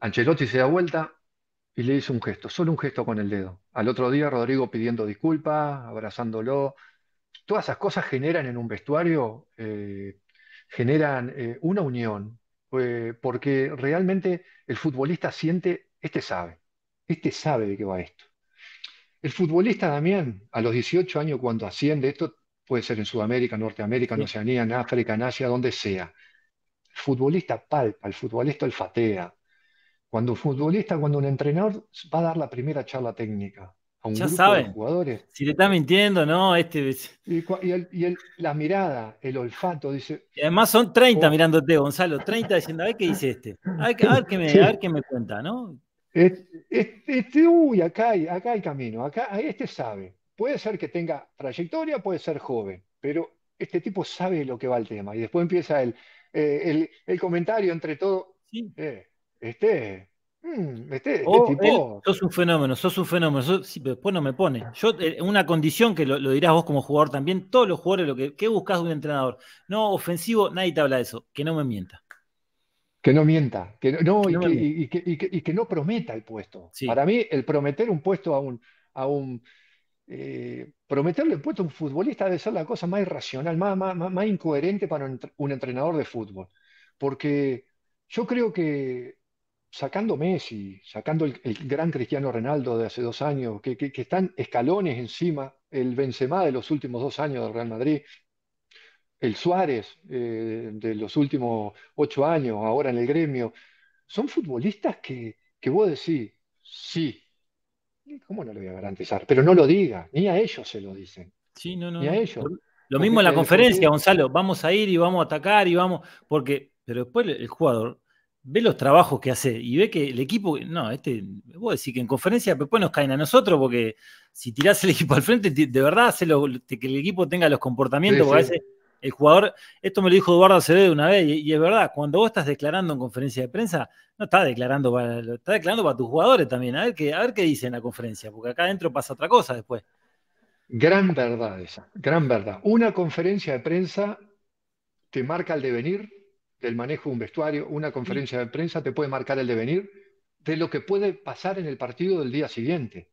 Ancelotti se da vuelta y le hizo un gesto, solo un gesto con el dedo. Al otro día Rodrigo pidiendo disculpas, abrazándolo. Todas esas cosas generan en un vestuario, eh, generan eh, una unión, eh, porque realmente el futbolista siente, este sabe, este sabe de qué va esto el futbolista, también, a los 18 años cuando asciende, esto puede ser en Sudamérica, Norteamérica, en Oceanía, en África, en Asia, donde sea. futbolista palpa, el futbolista olfatea. Cuando un futbolista, cuando un entrenador va a dar la primera charla técnica a un grupo de jugadores. Si le está mintiendo, no, este. Y, la mirada, el olfato, dice. Y además son 30 mirándote, Gonzalo, 30 diciendo, a ver qué dice este, ver me, a ver qué me cuenta, ¿no? Este, uy, acá hay, acá hay camino, acá este sabe. Puede ser que tenga trayectoria, puede ser joven, pero este tipo sabe lo que va el tema. Y después empieza el, eh, el, comentario entre todo. Eh, este, mm, este, este, oh, tipo. sos un fenómeno, sos un fenómeno. pero después no me pone. Yo, eh, una condición que lo, dirás vos como jugador también, todos los jugadores, lo que, ¿qué buscas de un entrenador? No, ofensivo, nadie te habla de eso. Que no me mienta. Que no mienta, que no, y, que, no prometa el puesto. Para mí, el prometer un puesto a un, a eh, prometerle puesto a un futbolista debe ser la cosa más irracional, más, más, incoherente para un, entrenador de fútbol. Porque yo creo que sacando Messi, sacando el, gran Cristiano Ronaldo de hace dos años, que, están escalones encima, el Benzema de los últimos dos años del Real Madrid, el Suárez eh, de los últimos ocho años, ahora en el gremio, son futbolistas que, que vos decís, sí, ¿cómo no lo voy a garantizar? Pero no lo diga, ni a ellos se lo dicen. Sí, no, no. Ni a ellos. Lo, mismo en la conferencia, Gonzalo, vamos a ir y vamos a atacar y vamos, porque, pero después el jugador ve los trabajos que hace y ve que el equipo, no, este, vos decís que en conferencia después nos caen a nosotros porque si tirás el equipo al frente, de verdad que el equipo tenga los comportamientos, porque el jugador, esto me lo dijo Eduardo Acevedo una vez, y, es verdad, cuando vos estás declarando en conferencia de prensa, no estás declarando para, estás declarando para tus jugadores también, a ver, qué, a ver qué dice en la conferencia, porque acá adentro pasa otra cosa después. Gran verdad esa, gran verdad. Una conferencia de prensa te marca el devenir del manejo de un vestuario, una conferencia de prensa te puede marcar el devenir de lo que puede pasar en el partido del día siguiente.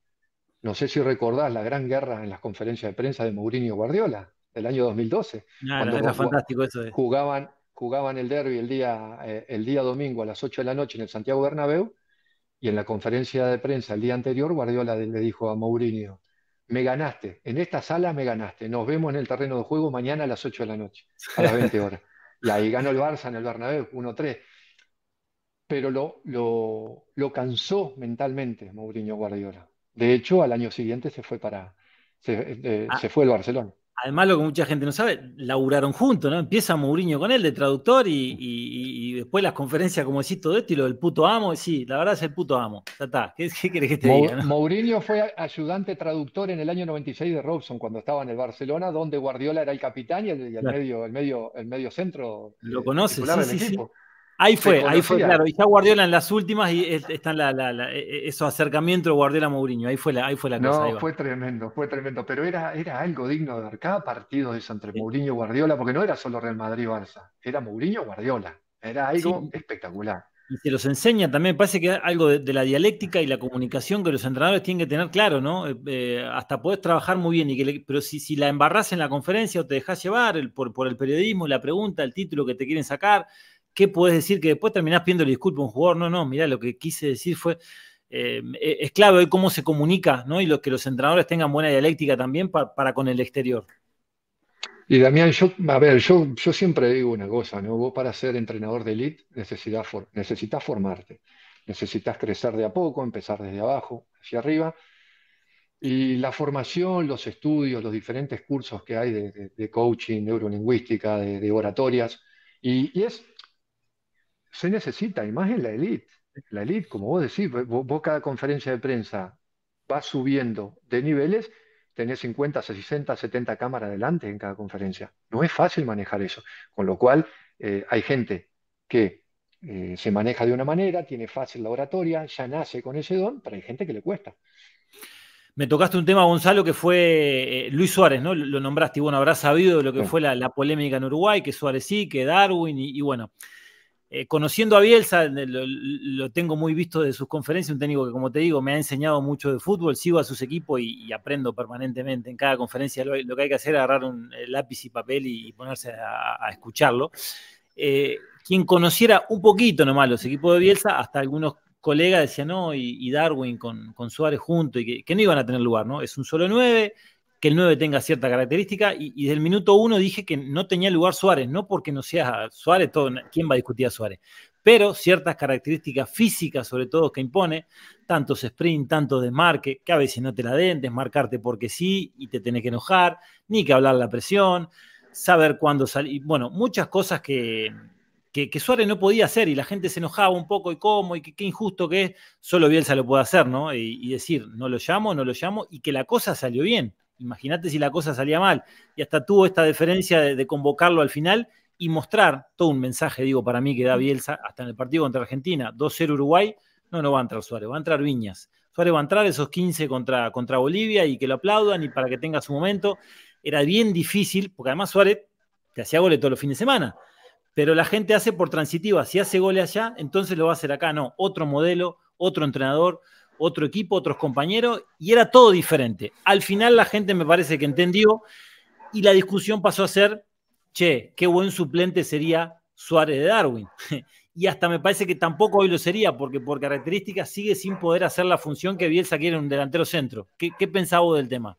No sé si recordás la gran guerra en las conferencias de prensa de Mourinho y Guardiola el año 2012. era fantástico Jugaban, el derby el día, eh, domingo a las 8 de la noche en el Santiago Bernabéu y en la conferencia de prensa el día anterior Guardiola le dijo a Mourinho, me ganaste, en esta sala me ganaste, nos vemos en el terreno de juego mañana a las 8 de la noche, a las 20 horas. y ahí ganó el Barça en el Bernabéu, 1-3. Pero lo, lo, cansó mentalmente Mourinho Guardiola. De hecho, al año siguiente se fue para... Se, eh, ah. se fue el Barcelona. Además, lo que mucha gente no sabe, laburaron juntos, ¿no? Empieza Mourinho con él de traductor y, y, después las conferencias, como decís, todo esto y lo del puto amo. Sí, la verdad es el puto amo. ¿Qué, qué que te diga? Mourinho fue ayudante traductor en el año 96 de Robson, cuando estaba en el Barcelona, donde Guardiola era el capitán y el, medio, el, medio, el medio centro. Lo conoces, Ahí fue, ahí fue, claro. Y ya Guardiola en las últimas y están e, e, esos acercamientos de Guardiola Mourinho. Ahí fue la, ahí fue la cosa. No, fue tremendo, fue tremendo. Pero era, era algo digno de ver cada partido de entre Mourinho y Guardiola, porque no era solo Real Madrid Barça, era Mourinho Guardiola. Era algo espectacular. Y se los enseña también, parece que algo de, la dialéctica y la comunicación que los entrenadores tienen que tener claro, ¿no? Eh, eh, hasta podés trabajar muy bien, y que pero si, la embarras en la conferencia o te dejas llevar por, por el periodismo, la pregunta, el título que te quieren sacar, ¿qué puedes decir? Que después terminás pidiendo disculpas a un jugador. No, no, mira, lo que quise decir fue. Eh, eh, es clave cómo se comunica, ¿no? Y lo, que los entrenadores tengan buena dialéctica también para, con el exterior. Y Damián, yo, a ver, yo, yo siempre digo una cosa, ¿no? Vos para ser entrenador de elite necesitas, necesitas formarte, necesitas crecer de a poco, empezar desde abajo hacia arriba. Y la formación, los estudios, los diferentes cursos que hay de, coaching, neurolingüística, de, oratorias, y, es se necesita, y más en la elite. La elite, como vos decís, vos, cada conferencia de prensa va subiendo de niveles, tenés 50, 60, 70 cámaras delante en cada conferencia. No es fácil manejar eso. Con lo cual, eh, hay gente que eh, se maneja de una manera, tiene fácil la oratoria, ya nace con ese don, pero hay gente que le cuesta. Me tocaste un tema, Gonzalo, que fue eh, Luis Suárez, ¿no? Lo nombraste y bueno, habrás sabido de lo que fue la, polémica en Uruguay, que Suárez sí, que Darwin, y bueno, eh, conociendo a Bielsa, lo, tengo muy visto de sus conferencias, un técnico que, como te digo, me ha enseñado mucho de fútbol, sigo a sus equipos y, aprendo permanentemente. En cada conferencia lo, que hay que hacer es agarrar un lápiz y papel y, ponerse a, escucharlo. Eh, quien conociera un poquito nomás los equipos de Bielsa, hasta algunos colegas decían, no, y, Darwin con, Suárez junto, y que, no iban a tener lugar, ¿no? Es un solo 9, que el 9 tenga cierta característica. Y, del minuto 1 dije que no tenía lugar Suárez, no porque no sea Suárez, todo, ¿quién va a discutir a Suárez? Pero ciertas características físicas, sobre todo, que impone, tantos sprint, tanto desmarque, que a veces no te la den, desmarcarte porque sí y te tenés que enojar, ni que hablar la presión, saber cuándo salir. Bueno, muchas cosas que, que, Suárez no podía hacer y la gente se enojaba un poco y cómo y qué injusto que es, solo Bielsa lo puede hacer, ¿no? y, decir, no lo llamo, no lo llamo y que la cosa salió bien. Imagínate si la cosa salía mal. Y hasta tuvo esta deferencia de, convocarlo al final y mostrar todo un mensaje, digo, para mí que da Bielsa, hasta en el partido contra Argentina, 2-0 Uruguay, no, no va a entrar Suárez, va a entrar Viñas. Suárez va a entrar esos 15 contra, contra Bolivia y que lo aplaudan y para que tenga su momento. Era bien difícil, porque además Suárez te hacía goles todos los fines de semana. Pero la gente hace por transitiva, si hace goles allá, entonces lo va a hacer acá, no, otro modelo, otro entrenador, otro equipo, otros compañeros, y era todo diferente. Al final la gente me parece que entendió y la discusión pasó a ser, che, qué buen suplente sería Suárez de Darwin. y hasta me parece que tampoco hoy lo sería, porque por características sigue sin poder hacer la función que Bielsa quiere en un delantero centro. ¿Qué, qué del tema?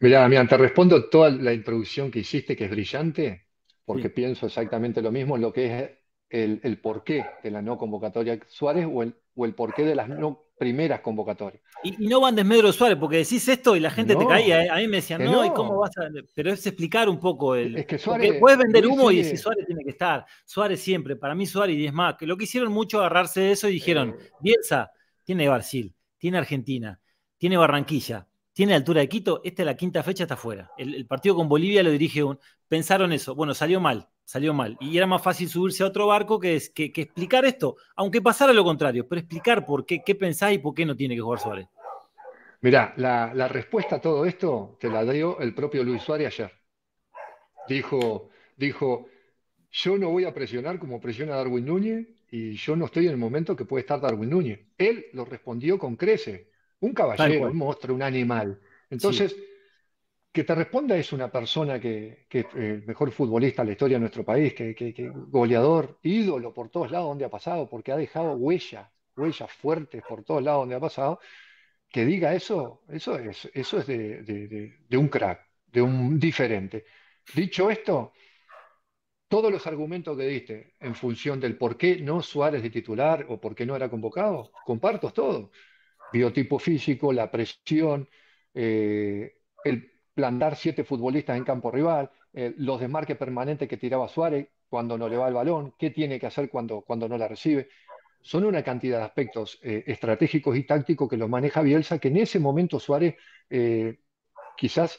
Mirá, mira te respondo toda la introducción que hiciste, que es brillante, porque pienso exactamente lo mismo lo que es el, porqué de la no convocatoria Suárez o el, o el porqué de las no primeras convocatorias. Y, no van desmedro Suárez, porque decís esto y la gente te caía. ¿eh? A mí me decían, no, ¿y cómo vas a.? Pero es explicar un poco el. Es que Puedes vender humo y decir Suárez tiene que estar. Suárez siempre, para mí Suárez y diez más. Que lo que hicieron mucho agarrarse de eso y dijeron, eh. Bielsa tiene Brasil, tiene Argentina, tiene Barranquilla, tiene altura de Quito, esta es la quinta fecha, está fuera. El, el, partido con Bolivia lo dirige un. Pensaron eso, bueno, salió mal salió mal. Y era más fácil subirse a otro barco que, que, que explicar esto, aunque pasara lo contrario, pero explicar por qué, qué pensáis y por qué no tiene que jugar Suárez. Mirá, la, respuesta a todo esto te la dio el propio Luis Suárez ayer. Dijo, dijo, yo no voy a presionar como presiona Darwin Núñez y yo no estoy en el momento que puede estar Darwin Núñez. Él lo respondió con crece, un caballero, un monstruo, un animal. Entonces, que te responda es una persona que, es eh, el mejor futbolista de la historia de nuestro país, que, goleador, ídolo por todos lados donde ha pasado, porque ha dejado huellas, huellas fuertes por todos lados donde ha pasado, que diga eso, eso es, eso es de, un crack, de un diferente. Dicho esto, todos los argumentos que diste en función del por qué no Suárez de titular o por qué no era convocado, comparto todo. Biotipo físico, la presión, eh, el plantar siete futbolistas en campo rival, eh, los desmarques permanentes que tiraba Suárez cuando no le va el balón, qué tiene que hacer cuando, cuando no la recibe. Son una cantidad de aspectos eh, estratégicos y tácticos que los maneja Bielsa, que en ese momento Suárez, eh, quizás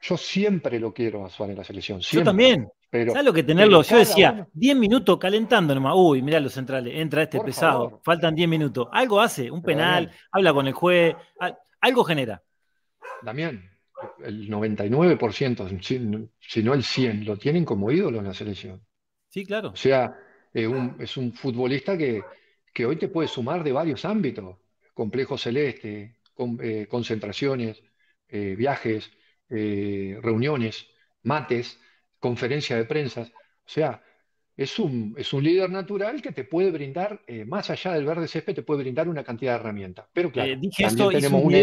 yo siempre lo quiero a Suárez en la selección. yo también. Pero, algo que tenerlo? Yo decía, 10 minutos calentando nomás. Uy, mirá los centrales, entra este pesado, faltan 10 minutos. Algo hace, un penal, habla con el juez, algo genera. Damián, el 99%, si, no el 100%, lo tienen como ídolo en la selección. Sí, claro. O sea, eh, es un futbolista que, que hoy te puede sumar de varios ámbitos, complejo celeste, eh, concentraciones, eh, viajes, reuniones, mates, conferencia de prensa. O sea, es un, es un líder natural que te puede brindar, más allá del verde césped, te puede brindar una cantidad de herramientas. Pero claro, tenemos un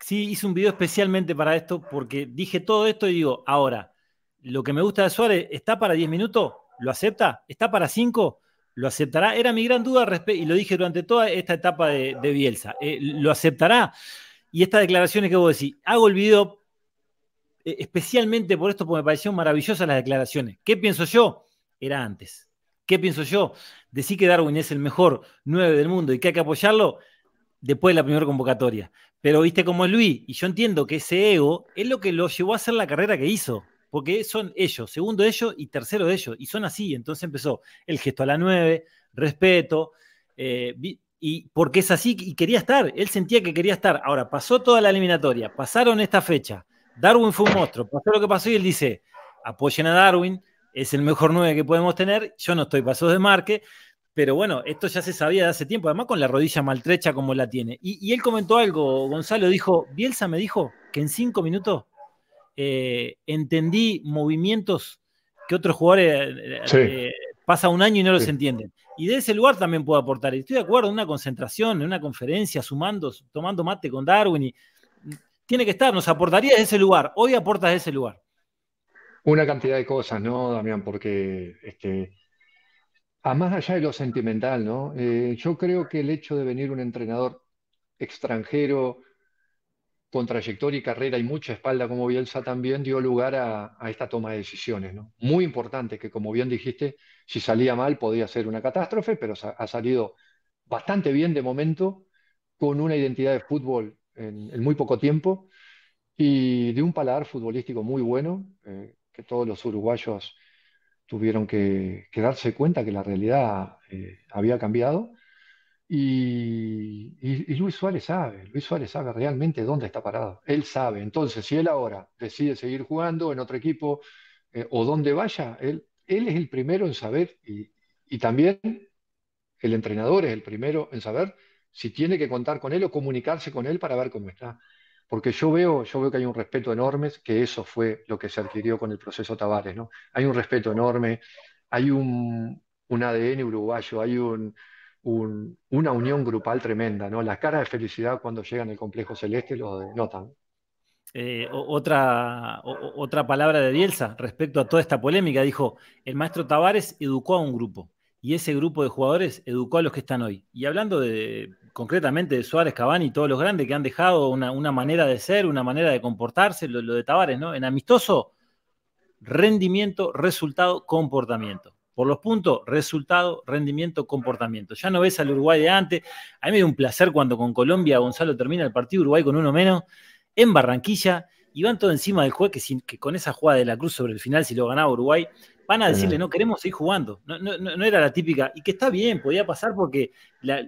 sí hice un video especialmente para esto porque dije todo esto y digo, ahora, lo que me gusta de Suárez, ¿está para 10 minutos? ¿Lo acepta? ¿Está para 5? ¿Lo aceptará? Era mi gran duda y lo dije durante toda esta etapa de, Bielsa. Eh, ¿Lo aceptará? Y estas declaraciones que vos decís, hago el video eh, especialmente por esto porque me parecieron maravillosas las declaraciones. ¿Qué pienso yo? Era antes. ¿Qué pienso yo? Decir que Darwin es el mejor 9 del mundo y que hay que apoyarlo después de la primera convocatoria. Pero viste cómo es Luis, y yo entiendo que ese ego es lo que lo llevó a hacer la carrera que hizo, porque son ellos, segundo ellos y tercero de ellos, y son así. Entonces empezó el gesto a la nueve, respeto, eh, y porque es así y quería estar, él sentía que quería estar. Ahora, pasó toda la eliminatoria, pasaron esta fecha, Darwin fue un monstruo, pasó lo que pasó y él dice, apoyen a Darwin, es el mejor nueve que podemos tener, yo no estoy pasos de marque, pero bueno, esto ya se sabía de hace tiempo, además con la rodilla maltrecha como la tiene. Y, él comentó algo, Gonzalo dijo, Bielsa me dijo que en cinco minutos eh, entendí movimientos que otros jugadores eh, eh, pasa un año y no los entienden. Y de ese lugar también puedo aportar. Estoy de acuerdo en una concentración, en una conferencia, sumando, tomando mate con Darwin. Y, mm, tiene que estar, nos aportaría de ese lugar. Hoy aportas de ese lugar. Una cantidad de cosas, ¿no, Damián? Porque este, a ah, más allá de lo sentimental, eh, yo creo que el hecho de venir un entrenador extranjero con trayectoria y carrera y mucha espalda como Bielsa también dio lugar a, esta toma de decisiones, ¿no? Muy importante que como bien dijiste, si salía mal podía ser una catástrofe, pero ha salido bastante bien de momento con una identidad de fútbol en, muy poco tiempo y de un paladar futbolístico muy bueno, eh, que todos los uruguayos tuvieron que, darse cuenta que la realidad eh, había cambiado. Y, Luis Suárez sabe, Luis Suárez sabe realmente dónde está parado. Él sabe. Entonces, si él ahora decide seguir jugando en otro equipo eh, o donde vaya, él, es el primero en saber y también el entrenador es el primero en saber si tiene que contar con él o comunicarse con él para ver cómo está. Porque yo veo, yo veo que hay un respeto enorme, que eso fue lo que se adquirió con el proceso Tavares, ¿no? Hay un respeto enorme, hay un, ADN uruguayo, hay una unión grupal tremenda, ¿no? caras de felicidad cuando llegan al complejo celeste lo denotan. Eh, otra, otra palabra de Bielsa respecto a toda esta polémica, dijo, el maestro Tavares educó a un grupo y ese grupo de jugadores educó a los que están hoy. Y hablando de, concretamente Suárez, y todos los grandes que han dejado una, manera de ser, una manera de comportarse, lo, de Tavares, ¿no? En amistoso, rendimiento, resultado, comportamiento. Por los puntos, resultado, rendimiento, comportamiento. Ya no ves al Uruguay de antes. A mí me dio un placer cuando con Colombia Gonzalo termina el partido, Uruguay con uno menos, en Barranquilla, y van todo encima del juez que, con esa jugada de la cruz sobre el final, si lo ganaba Uruguay, van a decirle, no, queremos seguir jugando. No, no, era la típica, y que está bien, podía pasar porque la,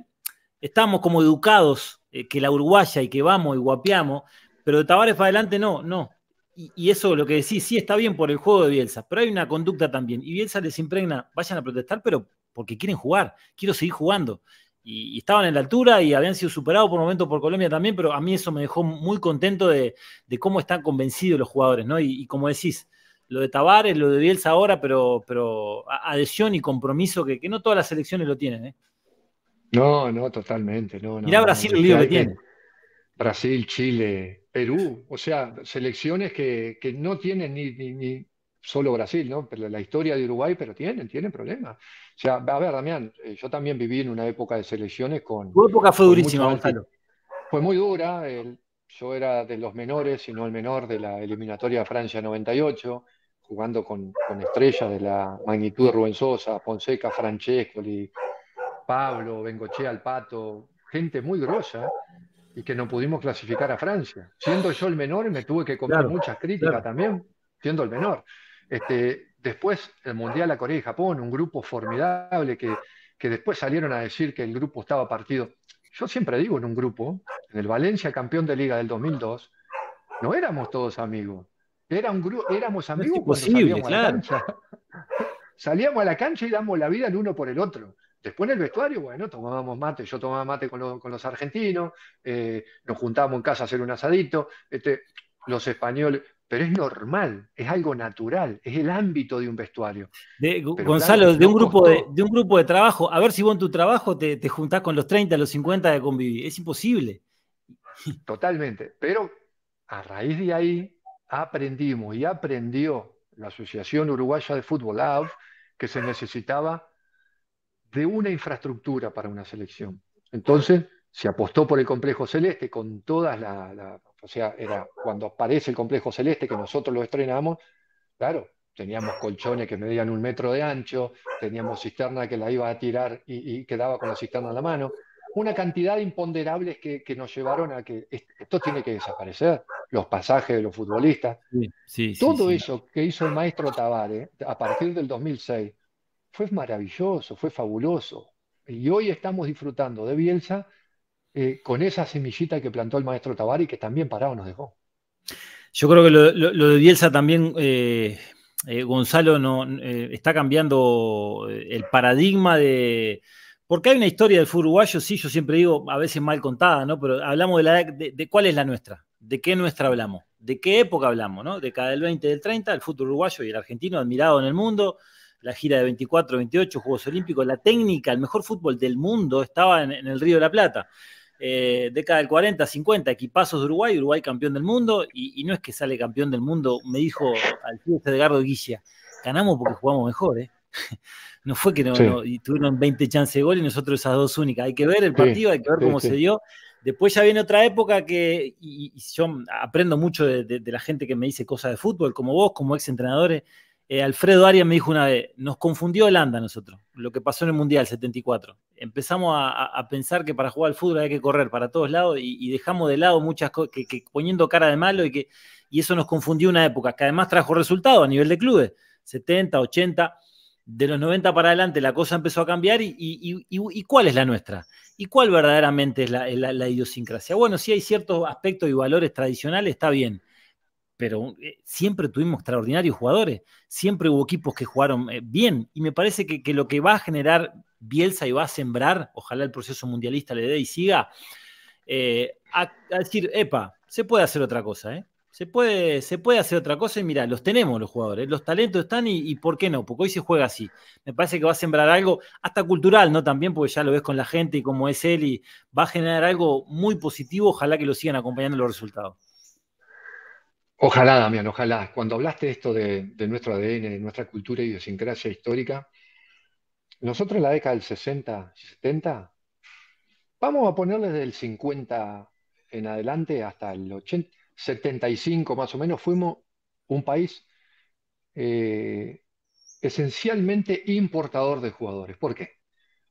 estamos como educados, eh, que la uruguaya y que vamos y guapeamos pero de Tavares para adelante no, no. Y, eso lo que decís, sí está bien por el juego de Bielsa, pero hay una conducta también. Y Bielsa les impregna, vayan a protestar, pero porque quieren jugar, quiero seguir jugando. Y, estaban en la altura y habían sido superados por un momento por Colombia también, pero a mí eso me dejó muy contento de, cómo están convencidos los jugadores, ¿no? Y, como decís, lo de Tavares, lo de Bielsa ahora, pero, pero adhesión y compromiso que, que no todas las selecciones lo tienen, ¿eh? No, no, totalmente. No, Mirá Brasil el lío que, tiene. Brasil, Chile, Perú, o sea, selecciones que, no tienen ni, ni, solo Brasil, ¿no? Pero la historia de Uruguay, pero tienen, tienen problemas. O sea, a ver, Damián, eh, yo también viví en una época de selecciones con. Tu época fue durísima, Gonzalo. Fue muy dura. yo era de los menores, y no el menor, de la eliminatoria de Francia 98, jugando con, estrellas de la magnitud de Rubén Sosa, Francesco, Francescoli, Pablo, Bengochea, al Pato, gente muy grosa, y que no pudimos clasificar a Francia. Siendo yo el menor, me tuve que comer muchas críticas también, siendo el menor. Este, después, el Mundial a Corea y Japón, un grupo formidable que, después salieron a decir que el grupo estaba partido. Yo siempre digo en un grupo, en el Valencia, campeón de liga del 2002, no éramos todos amigos. Era un grupo, éramos amigos salíamos a la cancha. salíamos a la cancha y damos la vida el uno por el otro. Después en el vestuario, bueno, tomábamos mate, yo tomaba mate con, los argentinos, eh, nos juntábamos en casa a hacer un asadito, este, los españoles, pero es normal, es algo natural, es el ámbito de un vestuario. Gonzalo, de, un grupo de, un grupo de trabajo, a ver si vos en tu trabajo te, juntás con los 30, los 50 de convivir, es imposible. Totalmente, pero a raíz de ahí aprendimos y aprendió la Asociación Uruguaya de Fútbol, AV que se necesitaba de una infraestructura para una selección. Entonces, se apostó por el complejo celeste con todas las... La, o sea, era cuando aparece el complejo celeste que nosotros lo estrenamos, claro, teníamos colchones que medían un metro de ancho, teníamos cisterna que la iba a tirar y, quedaba con la cisterna en la mano. Una cantidad imponderable imponderables que, nos llevaron a que esto tiene que desaparecer, los pasajes de los futbolistas. Sí, Todo eso que hizo el maestro Tabare a partir del 2006 fue maravilloso, fue fabuloso. Y hoy estamos disfrutando de Bielsa eh, con esa semillita que plantó el maestro Tabari que también parado nos dejó. Yo creo que lo, de Bielsa también, eh, eh, Gonzalo, no, está cambiando el paradigma de... Porque hay una historia del fútbol uruguayo, sí, yo siempre digo, a veces mal contada, ¿no? Pero hablamos de, la, cuál es la nuestra, de qué nuestra hablamos, de qué época hablamos, ¿no? cada del 20, del 30, el fútbol uruguayo y el argentino admirado en el mundo, la gira de 24, 28, Juegos Olímpicos, la técnica, el mejor fútbol del mundo estaba en, el Río de la Plata. Eh, década del 40, 50, equipazos de Uruguay, Uruguay campeón del mundo, y, no es que sale campeón del mundo, me dijo al tío Edgardo Guilla, ganamos porque jugamos mejor, ¿eh? No fue que no, y tuvieron 20 chances de gol y nosotros esas dos únicas. Hay que ver el partido, hay que ver cómo se dio. Después ya viene otra época que, y, yo aprendo mucho de, de, la gente que me dice cosas de fútbol, como vos, como ex entrenadores, eh, Alfredo Arias me dijo una vez, nos confundió Holanda nosotros, lo que pasó en el Mundial 74. Empezamos a, pensar que para jugar al fútbol hay que correr para todos lados y, dejamos de lado muchas cosas, que, poniendo cara de malo y que y eso nos confundió una época, que además trajo resultados a nivel de clubes, 70, 80, de los 90 para adelante la cosa empezó a cambiar y, cuál es la nuestra y cuál verdaderamente es la, idiosincrasia. Bueno, si hay ciertos aspectos y valores tradicionales, está bien pero eh, siempre tuvimos extraordinarios jugadores, siempre hubo equipos que jugaron eh, bien, y me parece que, lo que va a generar Bielsa y va a sembrar, ojalá el proceso mundialista le dé y siga, eh, a, decir, epa, se puede hacer otra cosa, Se puede, se puede hacer otra cosa y mira, los tenemos los jugadores, los talentos están y, por qué no, porque hoy se juega así. Me parece que va a sembrar algo, hasta cultural, ¿no? También, porque ya lo ves con la gente y cómo es él, y va a generar algo muy positivo, ojalá que lo sigan acompañando los resultados. Ojalá, Damián, ojalá. Cuando hablaste de esto de, nuestro ADN, de nuestra cultura y idiosincrasia histórica, nosotros en la década del 60 y 70, vamos a ponerle desde el 50 en adelante hasta el 75 más o menos, fuimos un país eh, esencialmente importador de jugadores. ¿Por qué?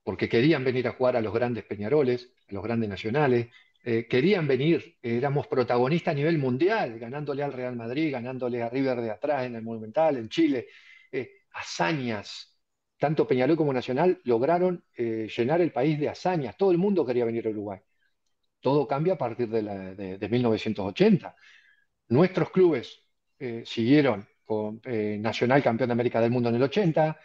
Porque querían venir a jugar a los grandes Peñaroles, a los grandes Nacionales, eh, querían venir, éramos protagonistas a nivel mundial, ganándole al Real Madrid, ganándole a River de atrás en el Monumental, en Chile. Eh, hazañas, tanto Peñarol como Nacional lograron eh, llenar el país de hazañas, todo el mundo quería venir a Uruguay. Todo cambia a partir de, 1980. Nuestros clubes siguieron con Nacional campeón de América del Mundo en el 80,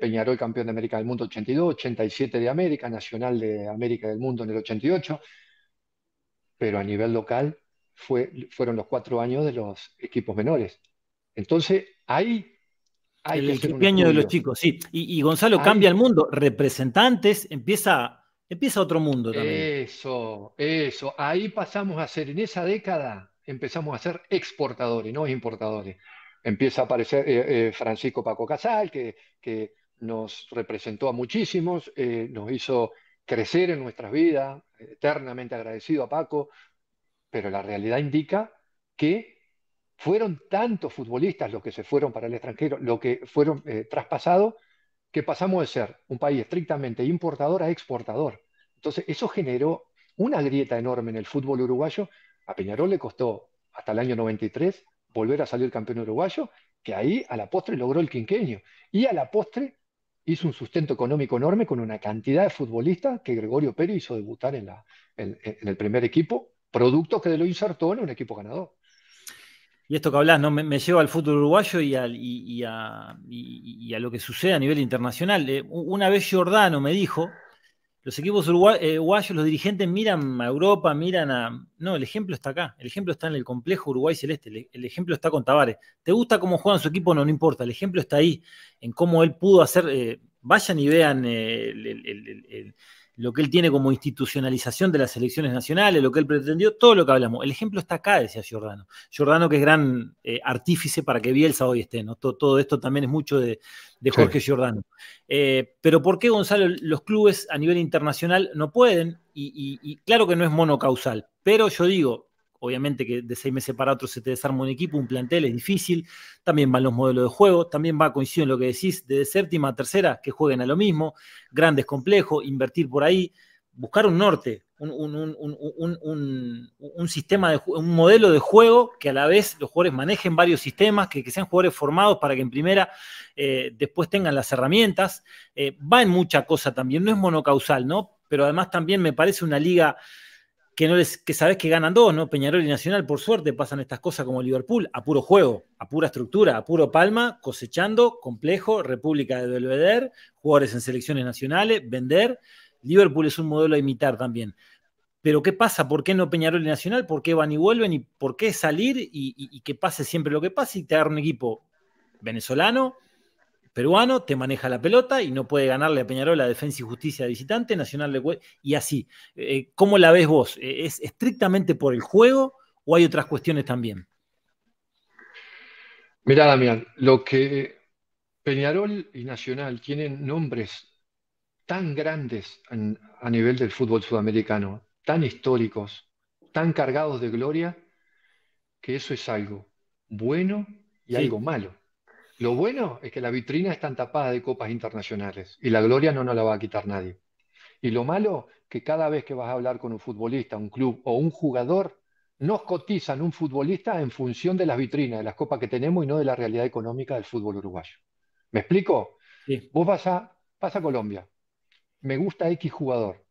Peñarol campeón de América del Mundo 82, 87 de América, Nacional de América del Mundo en el 88 pero a nivel local fueron los cuatro años de los equipos menores. Entonces, ahí hay el año de los chicos, sí. Y, Gonzalo cambia el mundo. Representantes, empieza, empieza otro mundo también. Eso, eso. Ahí pasamos a ser, en esa década empezamos a ser exportadores, no importadores. Empieza a aparecer eh, eh, Francisco Paco Casal, que, nos representó a muchísimos, eh, nos hizo crecer en nuestras vidas, eternamente agradecido a Paco, pero la realidad indica que fueron tantos futbolistas los que se fueron para el extranjero, lo que fueron eh, traspasados, que pasamos de ser un país estrictamente importador a exportador. Entonces, eso generó una grieta enorme en el fútbol uruguayo. A Peñarol le costó hasta el año 93 volver a salir campeón uruguayo, que ahí a la postre logró el quinqueño. Y a la postre hizo un sustento económico enorme con una cantidad de futbolistas que Gregorio Pérez hizo debutar en, el primer equipo, producto que lo insertó en un equipo ganador. Y esto que hablas ¿no? me, lleva al fútbol uruguayo y, a, y, a, lo que sucede a nivel internacional. Eh, una vez Giordano me dijo, los equipos eh, uruguayos, los dirigentes miran a Europa, miran a... No, el ejemplo está acá, el ejemplo está en el complejo Uruguay Celeste, el, ejemplo está con Tavares. ¿Te gusta cómo juegan su equipo? No, no importa, el ejemplo está ahí, en cómo él pudo hacer... Eh, vayan y vean eh, el, lo que él tiene como institucionalización de las elecciones nacionales, lo que él pretendió, todo lo que hablamos. El ejemplo está acá, decía Giordano. Giordano que es gran eh, artífice para que Bielsa hoy esté, ¿no? Todo, esto también es mucho de, Jorge Giordano. Eh, pero ¿por qué, Gonzalo, los clubes a nivel internacional no pueden? y claro que no es monocausal, pero yo digo, obviamente que de seis meses para otro se te desarma un equipo, un plantel, es difícil, también van los modelos de juego, también va, coincido en lo que decís, de séptima a tercera, que jueguen a lo mismo, grandes complejos, invertir por ahí, buscar un norte, un, sistema, de, un modelo de juego que a la vez los jugadores manejen varios sistemas, que, que sean jugadores formados para que en primera eh, después tengan las herramientas. Eh, va en mucha cosa también, no es monocausal, ¿no? Pero además también me parece una liga que, no les, que sabes que ganan dos, ¿no? Peñarol y Nacional, por suerte, pasan estas cosas como Liverpool, a puro juego, a pura estructura, a puro palma, cosechando, complejo, República de Belvedere, jugadores en selecciones nacionales, vender. Liverpool es un modelo a imitar también. Pero ¿qué pasa? ¿Por qué no Peñarol y Nacional? ¿Por qué van y vuelven? ¿Y por qué salir y, y que pase siempre lo que pase y te un equipo venezolano, peruano te maneja la pelota y no puede ganarle a Peñarol la defensa y justicia de visitante, Nacional de y así. Eh, ¿Cómo la ves vos? ¿E-, ¿Es estrictamente por el juego o hay otras cuestiones también? Mira, Damián, lo que Peñarol y Nacional tienen nombres tan grandes a nivel del fútbol sudamericano, tan históricos, tan cargados de gloria, que eso es algo bueno y algo malo. Lo bueno es que la vitrina está tapada de copas internacionales y la gloria no nos la va a quitar nadie. Y lo malo que cada vez que vas a hablar con un futbolista, un club o un jugador, nos cotizan un futbolista en función de las vitrinas, de las copas que tenemos y no de la realidad económica del fútbol uruguayo. ¿Me explico? Vos vas a, Colombia, me gusta X jugador.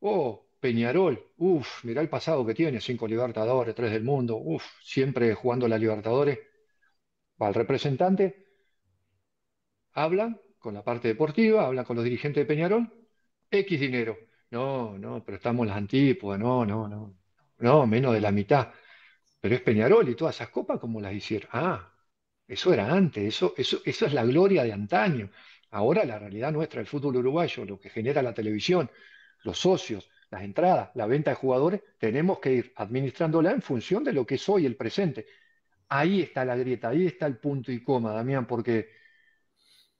Oh, Peñarol, uff, mirá el pasado que tiene, cinco Libertadores, tres del mundo, uff, siempre jugando la Libertadores al representante, habla con la parte deportiva, habla con los dirigentes de Peñarol, X dinero. No, no, pero estamos en las antípodas, no, no, no, no, menos de la mitad. Pero es Peñarol y todas esas copas como las hicieron. Ah, eso era antes, eso, eso, eso es la gloria de antaño. Ahora la realidad nuestra, el fútbol uruguayo, lo que genera la televisión, los socios, las entradas, la venta de jugadores, tenemos que ir administrándola en función de lo que es hoy el presente. Ahí está la grieta, ahí está el punto y coma, Damián, porque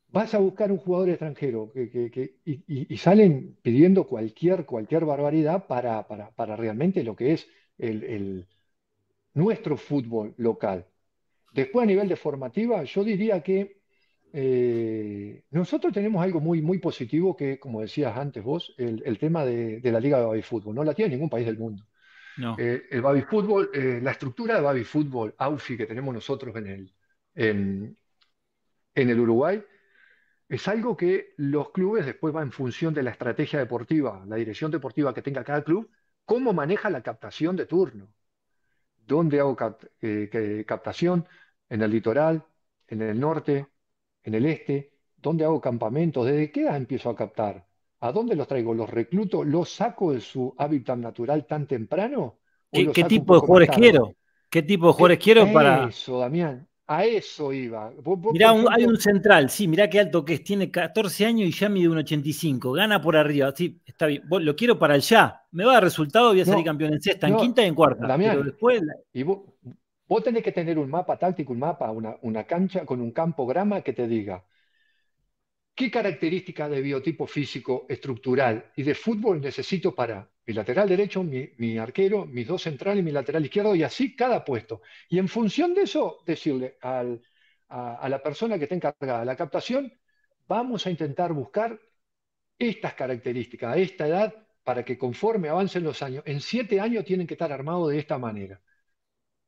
vas a buscar un jugador extranjero y, salen pidiendo cualquier, cualquier barbaridad para, realmente lo que es nuestro fútbol local. Después a nivel de formativa, yo diría que eh, nosotros tenemos algo muy, muy positivo que, como decías antes vos, el, tema de, de, la Liga de Fútbol. No la tiene ningún país del mundo. Eh, el baby fútbol, eh, la estructura de baby fútbol, AUFI, que tenemos nosotros en el, en, el Uruguay, es algo que los clubes después va en función de la estrategia deportiva, la dirección deportiva que tenga cada club, cómo maneja la captación de turno. ¿Dónde hago eh, captación? En el litoral, en el norte, en el este. ¿Dónde hago campamentos? ¿Desde qué edad empiezo a captar? ¿A dónde los traigo? ¿Los recluto? ¿Los saco de su hábitat natural tan temprano? ¿Qué, tipo de jugadores quiero? ¿Qué tipo de jugadores eh, quiero para.? Eso, Damián. A eso iba. Mira, mirá, hay un central, sí, mirá qué alto que es. Tiene 14 años y ya mide un 85. Gana por arriba. Sí, está bien. lo quiero para el Me va a dar resultado, voy a ser salir campeón en sexta, en quinta y en cuarta. Damián, después... y vos, tenés que tener un mapa táctico, un mapa, una, una cancha con un campo grama que te diga ¿Qué características de biotipo físico, estructural y de fútbol necesito para mi lateral derecho, mi, arquero, mis dos centrales, mi lateral izquierdo y así cada puesto? Y en función de eso, decirle a, a, la persona que está encargada de la captación, vamos a intentar buscar estas características a esta edad para que conforme avancen los años, en siete años tienen que estar armados de esta manera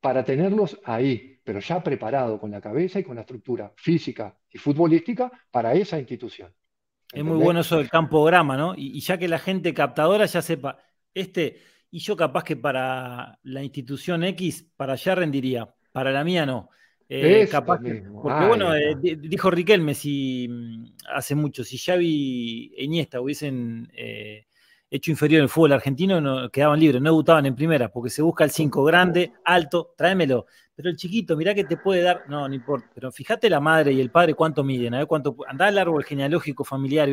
para tenerlos ahí, pero ya preparado con la cabeza y con la estructura física y futbolística para esa institución. Es muy bueno eso del campograma, ¿no? Y, ya que la gente captadora ya sepa, este, y yo capaz que para la institución X, para allá rendiría, para la mía no. Eh, capaz que, porque bueno, eh, dijo Riquelme si mm, hace mucho, si Xavi e Iniesta hubiesen eh, hecho inferior en el fútbol argentino, no, quedaban libres, no debutaban en primera, porque se busca el 5 grande, alto, tráemelo. Pero el chiquito, mirá que te puede dar, no, no importa, pero fíjate la madre y el padre cuánto miden, a ver cuánto, andá al árbol genealógico familiar,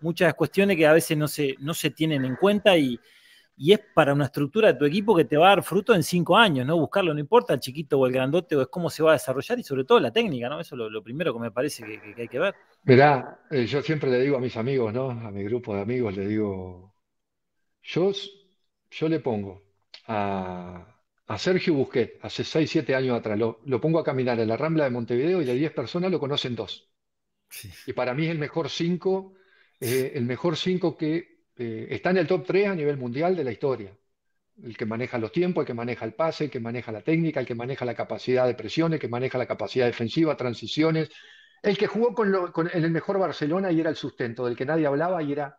muchas cuestiones que a veces no se, no se tienen en cuenta y, y es para una estructura de tu equipo que te va a dar fruto en cinco años, ¿no? Buscarlo, no importa el chiquito o el grandote, o es cómo se va a desarrollar y sobre todo la técnica, ¿no? Eso es lo, primero que me parece que, hay que ver. Verá, eh, yo siempre le digo a mis amigos, ¿no? A mi grupo de amigos, le digo, yo, le pongo a, Sergio Busquet, hace 6, 7 años atrás, lo, pongo a caminar en la Rambla de Montevideo y de 10 personas lo conocen dos. Y para mí es el mejor 5, eh, el mejor 5 que eh, está en el top 3 a nivel mundial de la historia. El que maneja los tiempos, el que maneja el pase, el que maneja la técnica, el que maneja la capacidad de presión, el que maneja la capacidad defensiva, transiciones. El que jugó con, en el mejor Barcelona y era el sustento, del que nadie hablaba y era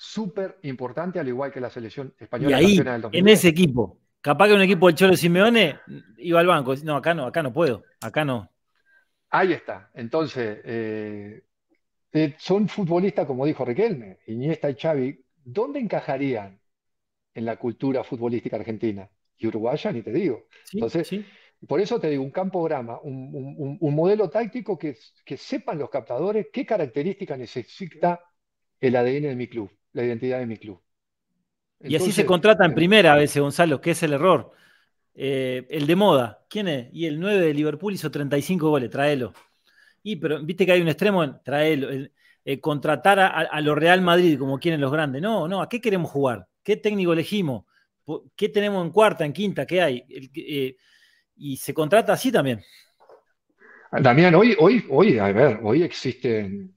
súper importante, al igual que la selección española. Y ahí, en ese equipo, capaz que un equipo del Cholo Simeone iba al banco. No, acá no, acá no puedo, acá no. Ahí está. Entonces, eh, eh, son futbolistas, como dijo Riquelme, Iniesta y Xavi, ¿dónde encajarían en la cultura futbolística argentina? Y uruguaya, ni te digo. Entonces, por eso te digo, un campograma, un, un, modelo táctico que, que, sepan los captadores qué características necesita el ADN de mi club la identidad de mi club. y así se contrata en eh, primera a veces, Gonzalo, que es el error. Eh, el de moda, ¿quién es? Y el 9 de Liverpool hizo 35 goles, tráelo. Y pero viste que hay un extremo en tráelo. Eh, contratar a, a, lo Real Madrid como quieren los grandes. No, no, ¿a qué queremos jugar? ¿Qué técnico elegimos? ¿Qué tenemos en cuarta, en quinta? ¿Qué hay? y se contrata así también. Damián, hoy, hoy, hoy, a ver, hoy existen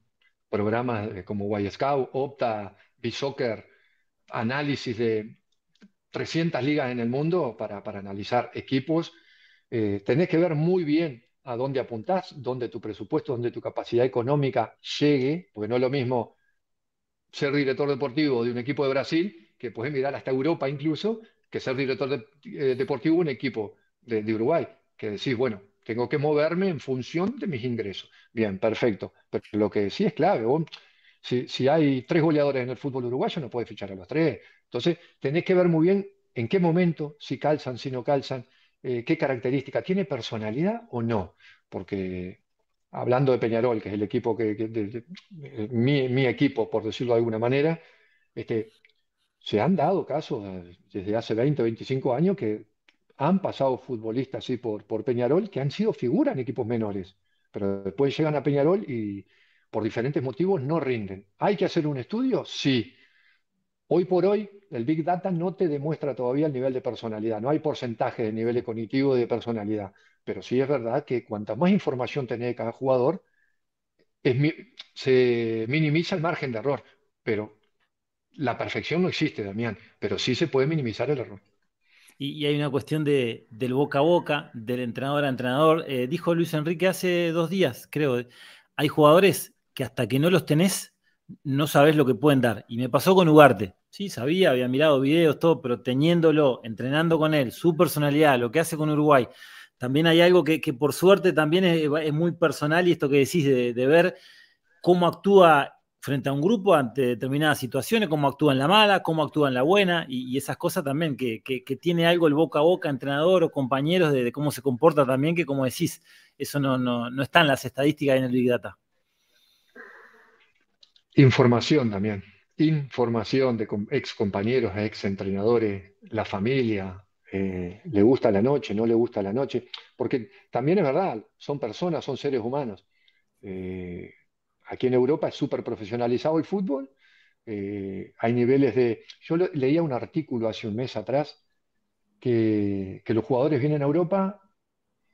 programas como Y Opta, B-Soccer, análisis de 300 ligas en el mundo para, analizar equipos. Eh, tenés que ver muy bien a dónde apuntás, dónde tu presupuesto, dónde tu capacidad económica llegue, porque no es lo mismo ser director deportivo de un equipo de Brasil, que puedes mirar hasta Europa incluso, que ser director eh, deportivo de un equipo de, Uruguay, que decís, bueno, tengo que moverme en función de mis ingresos. Bien, perfecto. Pero lo que sí es clave, si, hay tres goleadores en el fútbol uruguayo, no puedes fichar a los tres. Entonces, tenés que ver muy bien en qué momento, si calzan, si no calzan, eh, qué característica, tiene personalidad o no. Porque hablando de Peñarol, que es el equipo que, eh, mi, equipo, por decirlo de alguna manera, este, se han dado casos eh, desde hace 20, 25 años que han pasado futbolistas por, por Peñarol que han sido figuras en equipos menores, pero después llegan a Peñarol y, por diferentes motivos no rinden. ¿Hay que hacer un estudio? Sí. Hoy por hoy, el Big Data no te demuestra todavía el nivel de personalidad, no hay porcentaje de niveles cognitivo de personalidad, pero sí es verdad que cuanta más información tiene cada jugador, es se minimiza el margen de error, pero la perfección no existe, Damián, pero sí se puede minimizar el error. Y, hay una cuestión del boca a boca, del entrenador a entrenador. Eh, dijo Luis Enrique hace dos días, creo, hay jugadores que hasta que no los tenés, no sabés lo que pueden dar. Y me pasó con Ugarte. Sí, sabía, había mirado videos, todo, pero teniéndolo, entrenando con él, su personalidad, lo que hace con Uruguay. También hay algo que, por suerte también es, muy personal y esto que decís de, ver cómo actúa frente a un grupo ante determinadas situaciones, cómo actúa en la mala, cómo actúa en la buena, y, esas cosas también, que, tiene algo el boca a boca, entrenador o compañeros, de, cómo se comporta también, que como decís, eso no, no, no está en las estadísticas en el Big Data. Información también. Información de ex compañeros, ex entrenadores, la familia, eh, le gusta la noche, no le gusta la noche, porque también es verdad, son personas, son seres humanos. Eh, aquí en Europa es súper profesionalizado el fútbol, eh, hay niveles de... Yo leía un artículo hace un mes atrás que, los jugadores vienen a Europa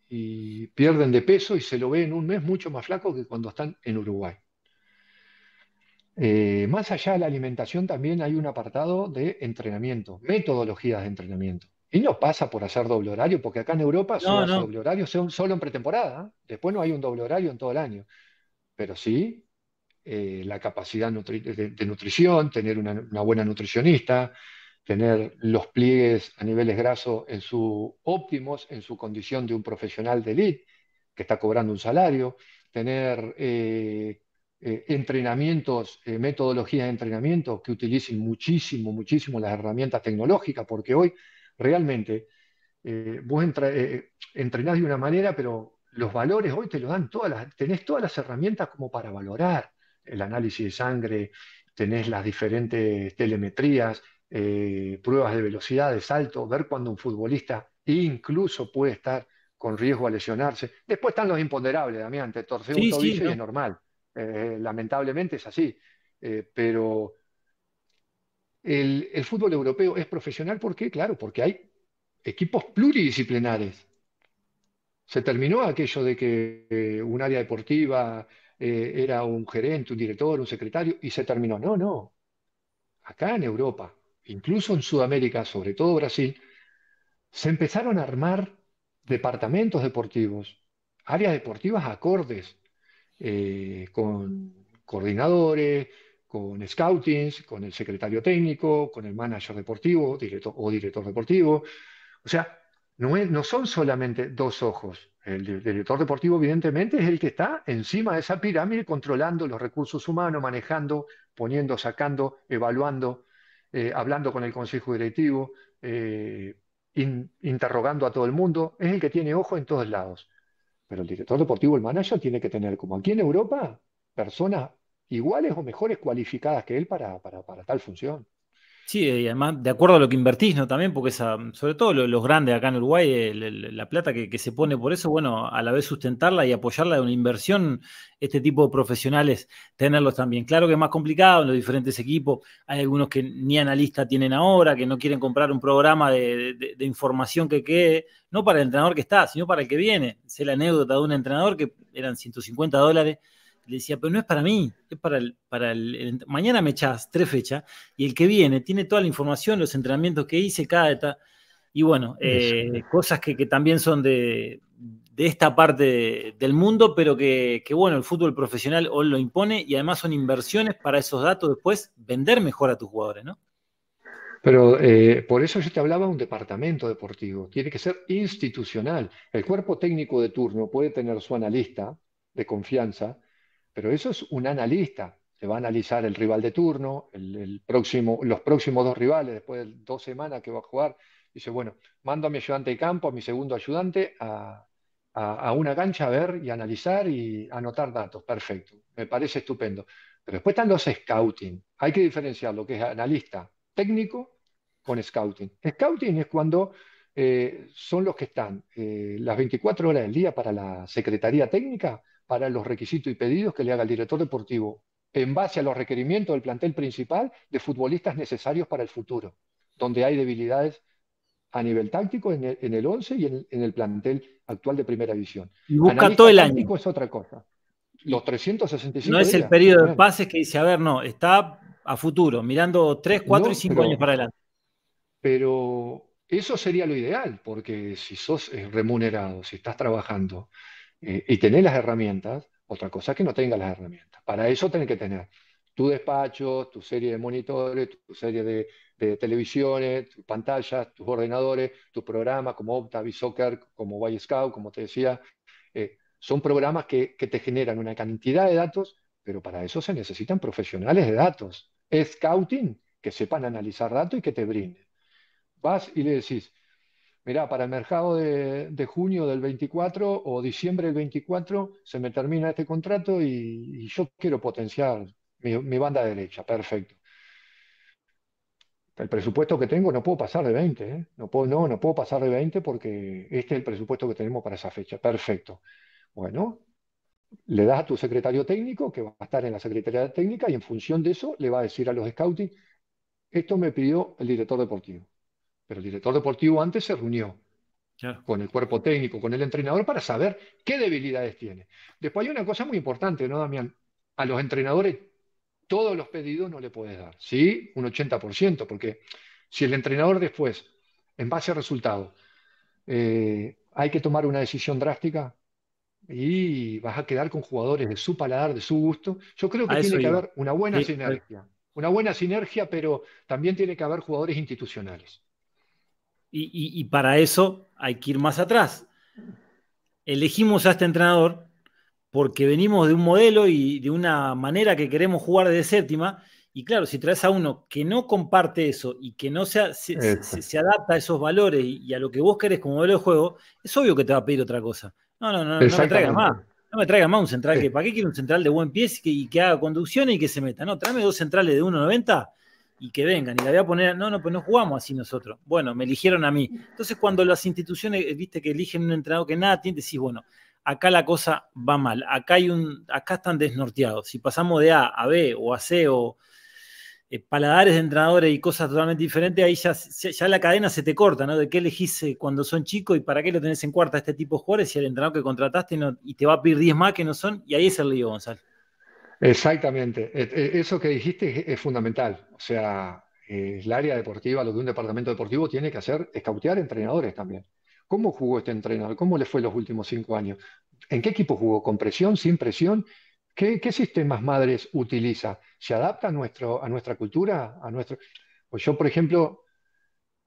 y pierden de peso y se lo ven en un mes mucho más flaco que cuando están en Uruguay. Eh, más allá de la alimentación, también hay un apartado de entrenamiento, metodologías de entrenamiento. Y no pasa por hacer doble horario, porque acá en Europa no, no. doble horario solo en pretemporada. ¿eh? Después no hay un doble horario en todo el año. Pero sí eh, la capacidad de, nutrición, tener una, una, buena nutricionista, tener los pliegues a niveles grasos en su óptimos, en su condición de un profesional de elite que está cobrando un salario, tener eh, entrenamientos, eh, metodologías de entrenamiento que utilicen muchísimo, muchísimo las herramientas tecnológicas, porque hoy realmente eh, vos entrenás de una manera, pero los valores hoy te lo dan todas las, tenés todas las herramientas como para valorar el análisis de sangre, tenés las diferentes telemetrías, pruebas de velocidad, de salto, ver cuando un futbolista incluso puede estar con riesgo a lesionarse. Después están los imponderables, Damián, te torce un y es normal. Eh, lamentablemente es así, eh, pero el, fútbol europeo es profesional, ¿por Claro, porque hay equipos pluridisciplinares. Se terminó aquello de que eh, un área deportiva era un gerente, un director, un secretario, y se terminó. No, no. Acá en Europa, incluso en Sudamérica, sobre todo Brasil, se empezaron a armar departamentos deportivos, áreas deportivas acordes eh, con coordinadores, con scoutings, con el secretario técnico, con el manager deportivo o director deportivo. O sea, no, son solamente dos ojos. El, director deportivo, evidentemente, es el que está encima de esa pirámide controlando los recursos humanos, manejando, poniendo, sacando, evaluando, eh, hablando con el consejo directivo, eh, interrogando a todo el mundo. Es el que tiene ojo en todos lados. Pero el director deportivo, el manager, tiene que tener, como aquí en Europa, personas iguales o mejores cualificadas que él para, para, para tal función. Sí, y además de acuerdo a lo que invertís, ¿no? También, porque esa, sobre todo los, grandes acá en Uruguay, la plata que, se pone por eso, bueno, a la vez sustentarla y apoyarla de una inversión, este tipo de profesionales, tenerlos también. Claro que es más complicado en los diferentes equipos, hay algunos que ni analista tienen ahora, que no quieren comprar un programa de, información que quede, no para el entrenador que está, sino para el que viene. Sé la anécdota de un entrenador que eran 150 dólares le decía, pero no es para mí, es para el, para el, mañana me echas tres fechas y el que viene tiene toda la información, los entrenamientos que hice, cada etapa. Y bueno, eh, cosas que, también son de, esta parte del mundo, pero que, bueno, el fútbol profesional hoy lo impone y además son inversiones para esos datos después vender mejor a tus jugadores, ¿no? Pero eh, por eso yo te hablaba de un departamento deportivo, tiene que ser institucional. El cuerpo técnico de turno puede tener su analista de confianza, pero eso es un analista, se va a analizar el rival de turno, los próximos dos rivales, después de dos semanas que va a jugar. Dice, bueno, mando a mi ayudante de campo, a mi segundo ayudante, a, una cancha a ver y analizar y anotar datos. Perfecto, me parece estupendo. Pero después están los scouting. Hay que diferenciar lo que es analista técnico con scouting. Scouting es cuando eh, son los que están eh, las 24 horas del día para la Secretaría Técnica para los requisitos y pedidos que le haga el director deportivo en base a los requerimientos del plantel principal de futbolistas necesarios para el futuro, donde hay debilidades a nivel táctico en el 11 y en, el plantel actual de primera división. Y busca todo el año. es otra cosa. Los 365 No es el periodo de pases que dice, a ver, no, está a futuro, mirando 3, 4 y 5 años para adelante. Pero eso sería lo ideal, porque si sos eh, remunerado, si estás trabajando, eh, y tener las herramientas, otra cosa es que no tenga las herramientas. Para eso tienes que tener tu despacho, tu serie de monitores, tu serie de, televisiones, tus pantallas, tus ordenadores, tus programas como Opta, Soccer, como y Scout, como te decía. Eh, son programas que, que te generan una cantidad de datos, pero para eso se necesitan profesionales de datos. Scouting, que sepan analizar datos y que te brinden. Vas y le decís, mirá, para el mercado de, junio del 24 o diciembre del 24 se me termina este contrato y, yo quiero potenciar mi, banda derecha, perfecto. El presupuesto que tengo no puedo pasar de 20, ¿eh? no, puedo, no, no puedo pasar de 20 porque este es el presupuesto que tenemos para esa fecha, perfecto. Bueno, le das a tu secretario técnico, que va a estar en la secretaría técnica, y en función de eso le va a decir a los scouting, esto me pidió el director deportivo pero el director deportivo antes se reunió con el cuerpo técnico, con el entrenador, para saber qué debilidades tiene. Después hay una cosa muy importante, ¿no, Damián? A los entrenadores todos los pedidos no le puedes dar, ¿sí? Un 80%, porque si el entrenador después, en base a resultados, eh, hay que tomar una decisión drástica y vas a quedar con jugadores de su paladar, de su gusto, yo creo que tiene que haber una buena sinergia. Una buena sinergia, pero también tiene que haber jugadores institucionales. Y, para eso hay que ir más atrás. Elegimos a este entrenador porque venimos de un modelo y de una manera que queremos jugar de séptima. Y claro, si traes a uno que no comparte eso y que no se, se, adapta a esos valores y, a lo que vos querés como modelo de juego, es obvio que te va a pedir otra cosa. No, no, no, no me traigas más. No me traigas más un central. que ¿Para qué quiero un central de buen pie y que, que haga conducciones y que se meta? No, tráeme dos centrales de 1.90 y que vengan. Y la voy a poner, no, no, pues no jugamos así nosotros. Bueno, me eligieron a mí. Entonces, cuando las instituciones, viste, que eligen un entrenador que nada tiene, decís, bueno, acá la cosa va mal, acá hay un, acá están desnorteados. Si pasamos de A a B o a C o eh, paladares de entrenadores y cosas totalmente diferentes, ahí ya, ya, la cadena se te corta, ¿no? De qué elegís eh, cuando son chicos y para qué lo tenés en cuarta este tipo de jugadores y el entrenador que contrataste y te va a pedir 10 más que no son, y ahí es el lío, Gonzalo. Exactamente. E, e, eso que dijiste es fundamental. O sea, eh, el área deportiva, lo que un departamento deportivo tiene que hacer es cautear entrenadores también. ¿Cómo jugó este entrenador? ¿Cómo le fue los últimos cinco años? ¿En qué equipo jugó? ¿Con presión? ¿Sin presión? ¿Qué, sistemas madres utiliza? ¿Se adapta a, nuestro, a nuestra cultura? A nuestro... Pues yo, por ejemplo,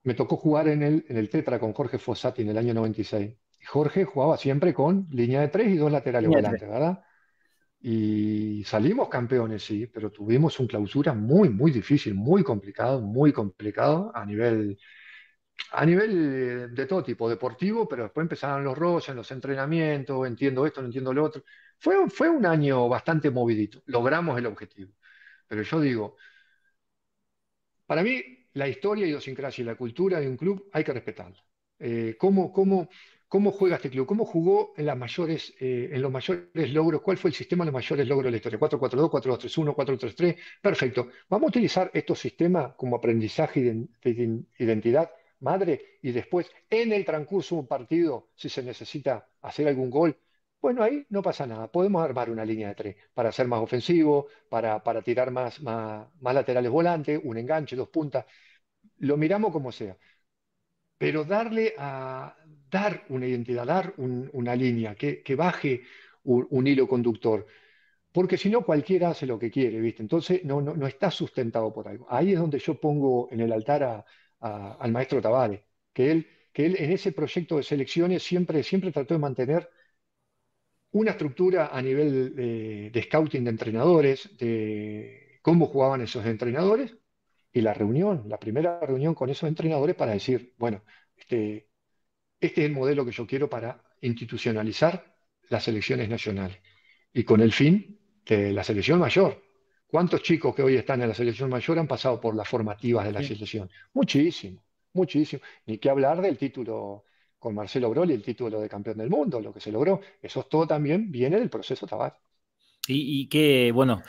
me tocó jugar en el, en el Tetra con Jorge Fossati en el año 96. Jorge jugaba siempre con línea de tres y dos laterales volantes, ¿verdad? y salimos campeones, sí, pero tuvimos un clausura muy, muy difícil, muy complicado, muy complicado a nivel, a nivel eh, de todo tipo, deportivo, pero después empezaron los roces, los entrenamientos, entiendo esto, no entiendo lo otro. Fue, fue un año bastante movidito, logramos el objetivo. Pero yo digo, para mí la historia, idiosincrasia y la cultura de un club hay que respetarla. Eh, cómo, cómo juega este club, cómo jugó en, las mayores, eh, en los mayores logros, cuál fue el sistema de los mayores logros de la historia, 4-4-2, 4-2-3-1, 4-3-3, perfecto. Vamos a utilizar estos sistemas como aprendizaje de identidad madre y después en el transcurso de un partido, si se necesita hacer algún gol, bueno, ahí no pasa nada. Podemos armar una línea de tres para ser más ofensivo, para, tirar más, más, más laterales volantes, un enganche, dos puntas. Lo miramos como sea. Pero darle a, dar una identidad, dar una línea, que, baje un, hilo conductor. Porque si no, cualquiera hace lo que quiere, ¿viste? Entonces no, no, está sustentado por algo. Ahí es donde yo pongo en el altar al maestro Tavares, que él, que en ese proyecto de selecciones siempre, siempre trató de mantener una estructura a nivel de, de scouting de entrenadores, de cómo jugaban esos entrenadores, y la reunión, la primera reunión con esos entrenadores para decir, bueno, este, este es el modelo que yo quiero para institucionalizar las elecciones nacionales y con el fin de la selección mayor. ¿Cuántos chicos que hoy están en la selección mayor han pasado por las formativas de la selección? Muchísimo, muchísimo. Ni que hablar del título con Marcelo Broli, el título de campeón del mundo, lo que se logró. Eso todo también viene del proceso Tabar. Y, y que, bueno,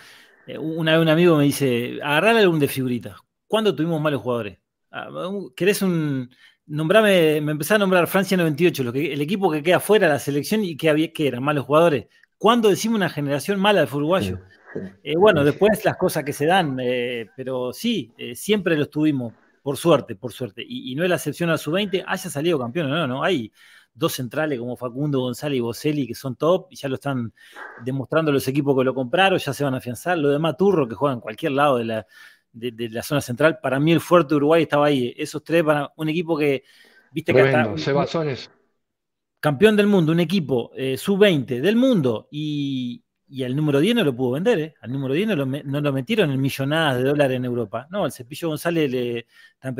eh, una vez un amigo me dice, agarrar el álbum de figuritas. ¿Cuándo tuvimos malos jugadores? Ah, ¿Querés un, nombrame, me empecé a nombrar Francia 98, lo que, el equipo que queda fuera de la selección y que, que eran malos jugadores. ¿Cuándo decimos una generación mala del uruguayo? Eh, bueno, después las cosas que se dan, eh, pero sí, eh, siempre lo estuvimos, por suerte, por suerte. Y, no es la excepción a su 20, haya salido campeón no, no, hay dos centrales como Facundo González y Boselli que son top y ya lo están demostrando los equipos que lo compraron, ya se van a afianzar. Lo de Maturro que juega en cualquier lado de la, de, la zona central. Para mí el fuerte de Uruguay estaba ahí. Esos tres para un equipo que, viste que hasta, Campeón del mundo, un equipo eh, sub-20 del mundo y, y al número 10 no lo pudo vender, ¿eh? Al número 10 no lo, metieron en millonadas de dólares en Europa. No, el Cepillo González le está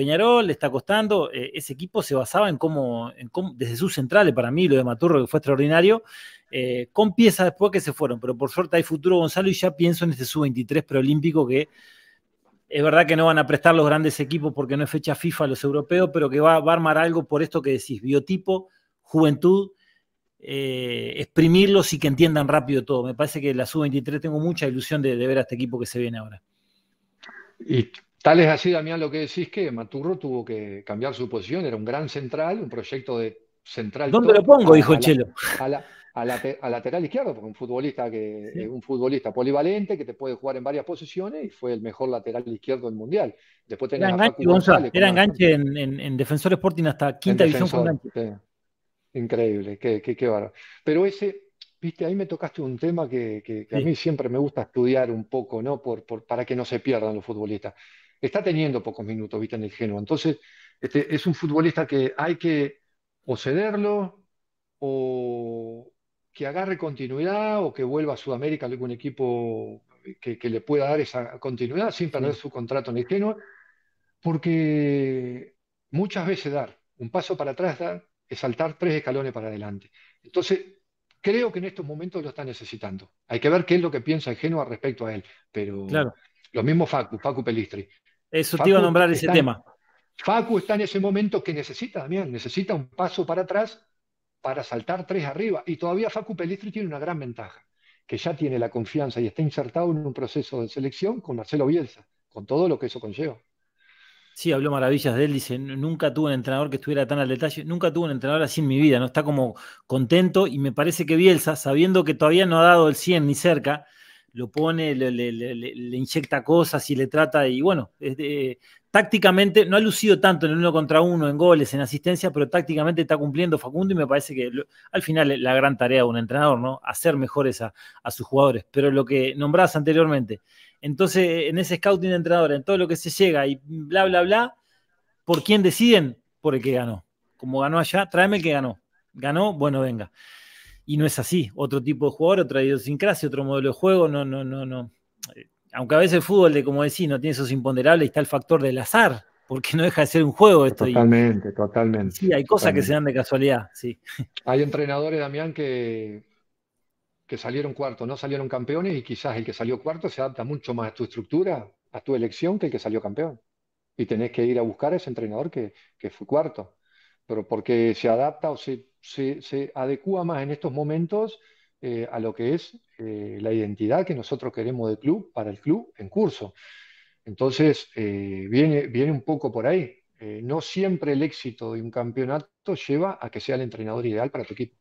le está costando. Eh, ese equipo se basaba en cómo, en cómo, desde sus centrales, para mí, lo de Maturro, que fue extraordinario, eh, con piezas después que se fueron. Pero por suerte hay futuro Gonzalo y ya pienso en este sub-23 preolímpico que es verdad que no van a prestar los grandes equipos porque no es fecha FIFA los europeos, pero que va, a armar algo por esto que decís, biotipo, juventud, eh, exprimirlos y que entiendan rápido todo. Me parece que la sub-23 tengo mucha ilusión de, ver a este equipo que se viene ahora. Y tal es así, Damián, lo que decís que Maturro tuvo que cambiar su posición, era un gran central, un proyecto de central. ¿Dónde lo pongo? Dijo el Chelo. A a lateral izquierdo, porque un futbolista, que, es eh, un futbolista polivalente que te puede jugar en varias posiciones y fue el mejor lateral izquierdo del Mundial. Después era enganche, era enganche en, en, Defensor Sporting hasta quinta división Increíble, qué, qué, bárbaro. Pero ese, Viste, ahí me tocaste un tema que, a mí siempre me gusta estudiar un poco, ¿no? para que no se pierdan los futbolistas. Está teniendo pocos minutos, viste, en el Genoa. Entonces, este, es un futbolista que hay que o cederlo o, que agarre continuidad o que vuelva a Sudamérica algún equipo eh, que, le pueda dar esa continuidad sin perder su contrato en el Genoa, porque muchas veces dar un paso para atrás es saltar tres escalones para adelante. Entonces, creo que en estos momentos lo está necesitando. Hay que ver qué es lo que piensa el Genoa respecto a él, pero claro. lo mismo Facu, Facu Pelistri. Eso te iba a nombrar ese tema. Facu está en ese momento que necesita, Damián, necesita un paso para atrás para saltar tres arriba. Y todavía Facu Pelistri tiene una gran ventaja, que ya tiene la confianza y está insertado en un proceso de selección con Marcelo Bielsa, con todo lo que eso conlleva. Sí, habló maravillas de él, dice, nunca tuve un entrenador que estuviera tan al detalle, nunca tuve un entrenador así en mi vida, ¿no? Está como contento y me parece que Bielsa, sabiendo que todavía no ha dado el 100 ni cerca, lo pone, le, le inyecta cosas y le trata y bueno, es de, tácticamente no ha lucido tanto en el uno contra uno, en goles, en asistencia, pero tácticamente está cumpliendo Facundo y me parece que al final es la gran tarea de un entrenador, ¿no? Hacer mejores a, sus jugadores. Pero lo que nombrás anteriormente, entonces en ese scouting de entrenador, en todo lo que se llega y bla, bla, bla, ¿por quién deciden? Por el que ganó. Como ganó allá, tráeme que ganó. Ganó, bueno, venga. Y no es así. Otro tipo de jugador, otra idiosincrasia, otro modelo de juego, no, no, no, no aunque a veces el fútbol, de, como decís, no tiene esos imponderables, está el factor del azar, porque no deja de ser un juego esto. Totalmente, totalmente. Sí, hay cosas que se dan de casualidad, sí. Hay entrenadores, Damián, que, que salieron cuarto, no salieron campeones, y quizás el que salió cuarto se adapta mucho más a tu estructura, a tu elección, que el que salió campeón. Y tenés que ir a buscar a ese entrenador que, fue cuarto. Pero porque se adapta o se, se, se adecua más en estos momentos eh, a lo que es eh, la identidad que nosotros queremos de club para el club en curso. Entonces, eh, viene, viene un poco por ahí. no siempre el éxito de un campeonato lleva a que sea el entrenador ideal para tu equipo.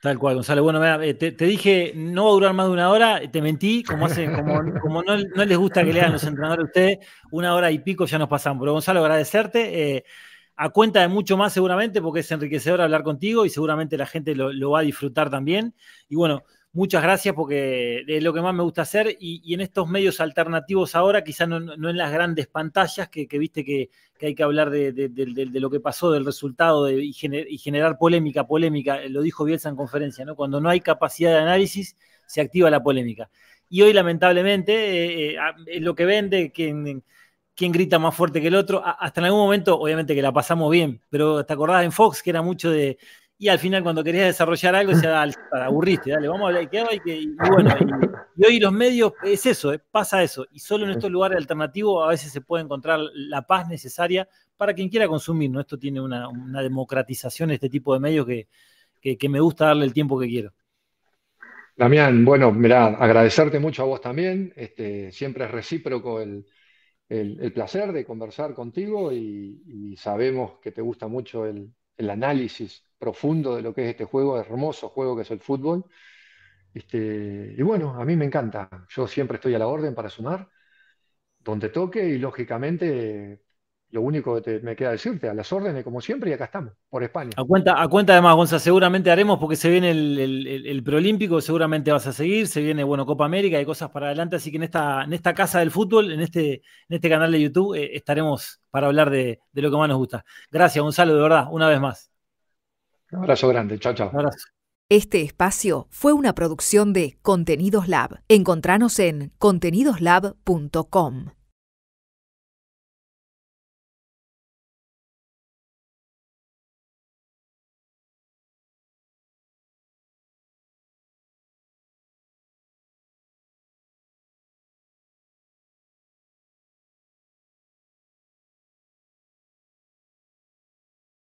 Tal cual, Gonzalo. Bueno, te, dije, no va a durar más de una hora, te mentí, como, no, no, les gusta que lean los entrenadores a ustedes, una hora y pico ya nos pasamos. Pero Gonzalo, agradecerte a cuenta de mucho más seguramente, porque es enriquecedor hablar contigo y seguramente la gente lo, va a disfrutar también. Y bueno, muchas gracias porque es lo que más me gusta hacer y, en estos medios alternativos ahora, quizás no, en las grandes pantallas, que, viste que, hay que hablar de, lo que pasó, del resultado y, generar polémica, polémica, lo dijo Bielsa en conferencia, ¿no? Cuando no hay capacidad de análisis, se activa la polémica. Y hoy lamentablemente eh, eh, es lo que vende, que... En, quién grita más fuerte que el otro. Hasta en algún momento, obviamente que la pasamos bien, pero te acordás en Fox que era mucho de. Y al final, cuando querías desarrollar algo, se aburriste, dale, vamos a hablar. Y, y bueno, y, hoy los medios, es eso, eh, pasa eso. Y solo en estos lugares alternativos a veces se puede encontrar la paz necesaria para quien quiera consumir. ¿no? Esto tiene una, una democratización, este tipo de medios que, me gusta darle el tiempo que quiero. Damián, bueno, mirá, agradecerte mucho a vos también. Este, siempre es recíproco el, el, placer de conversar contigo y, sabemos que te gusta mucho el, análisis profundo de lo que es este juego, hermoso juego que es el fútbol. Este, y bueno, a mí me encanta. Yo siempre estoy a la orden para sumar donde toque y lógicamente lo único que me queda decirte, a las órdenes, como siempre, y acá estamos, por España. A cuenta, a cuenta además, Gonzalo, seguramente haremos porque se viene el, el, seguramente vas a seguir, se viene, bueno, Copa América, y cosas para adelante, así que en esta, en esta casa del fútbol, en este, en este canal de YouTube, eh, estaremos para hablar de, lo que más nos gusta. Gracias, Gonzalo, de verdad, una vez más. Un abrazo grande, chao, chao. Este espacio fue una producción de Contenidos Lab. Encontranos en contenidoslab.com.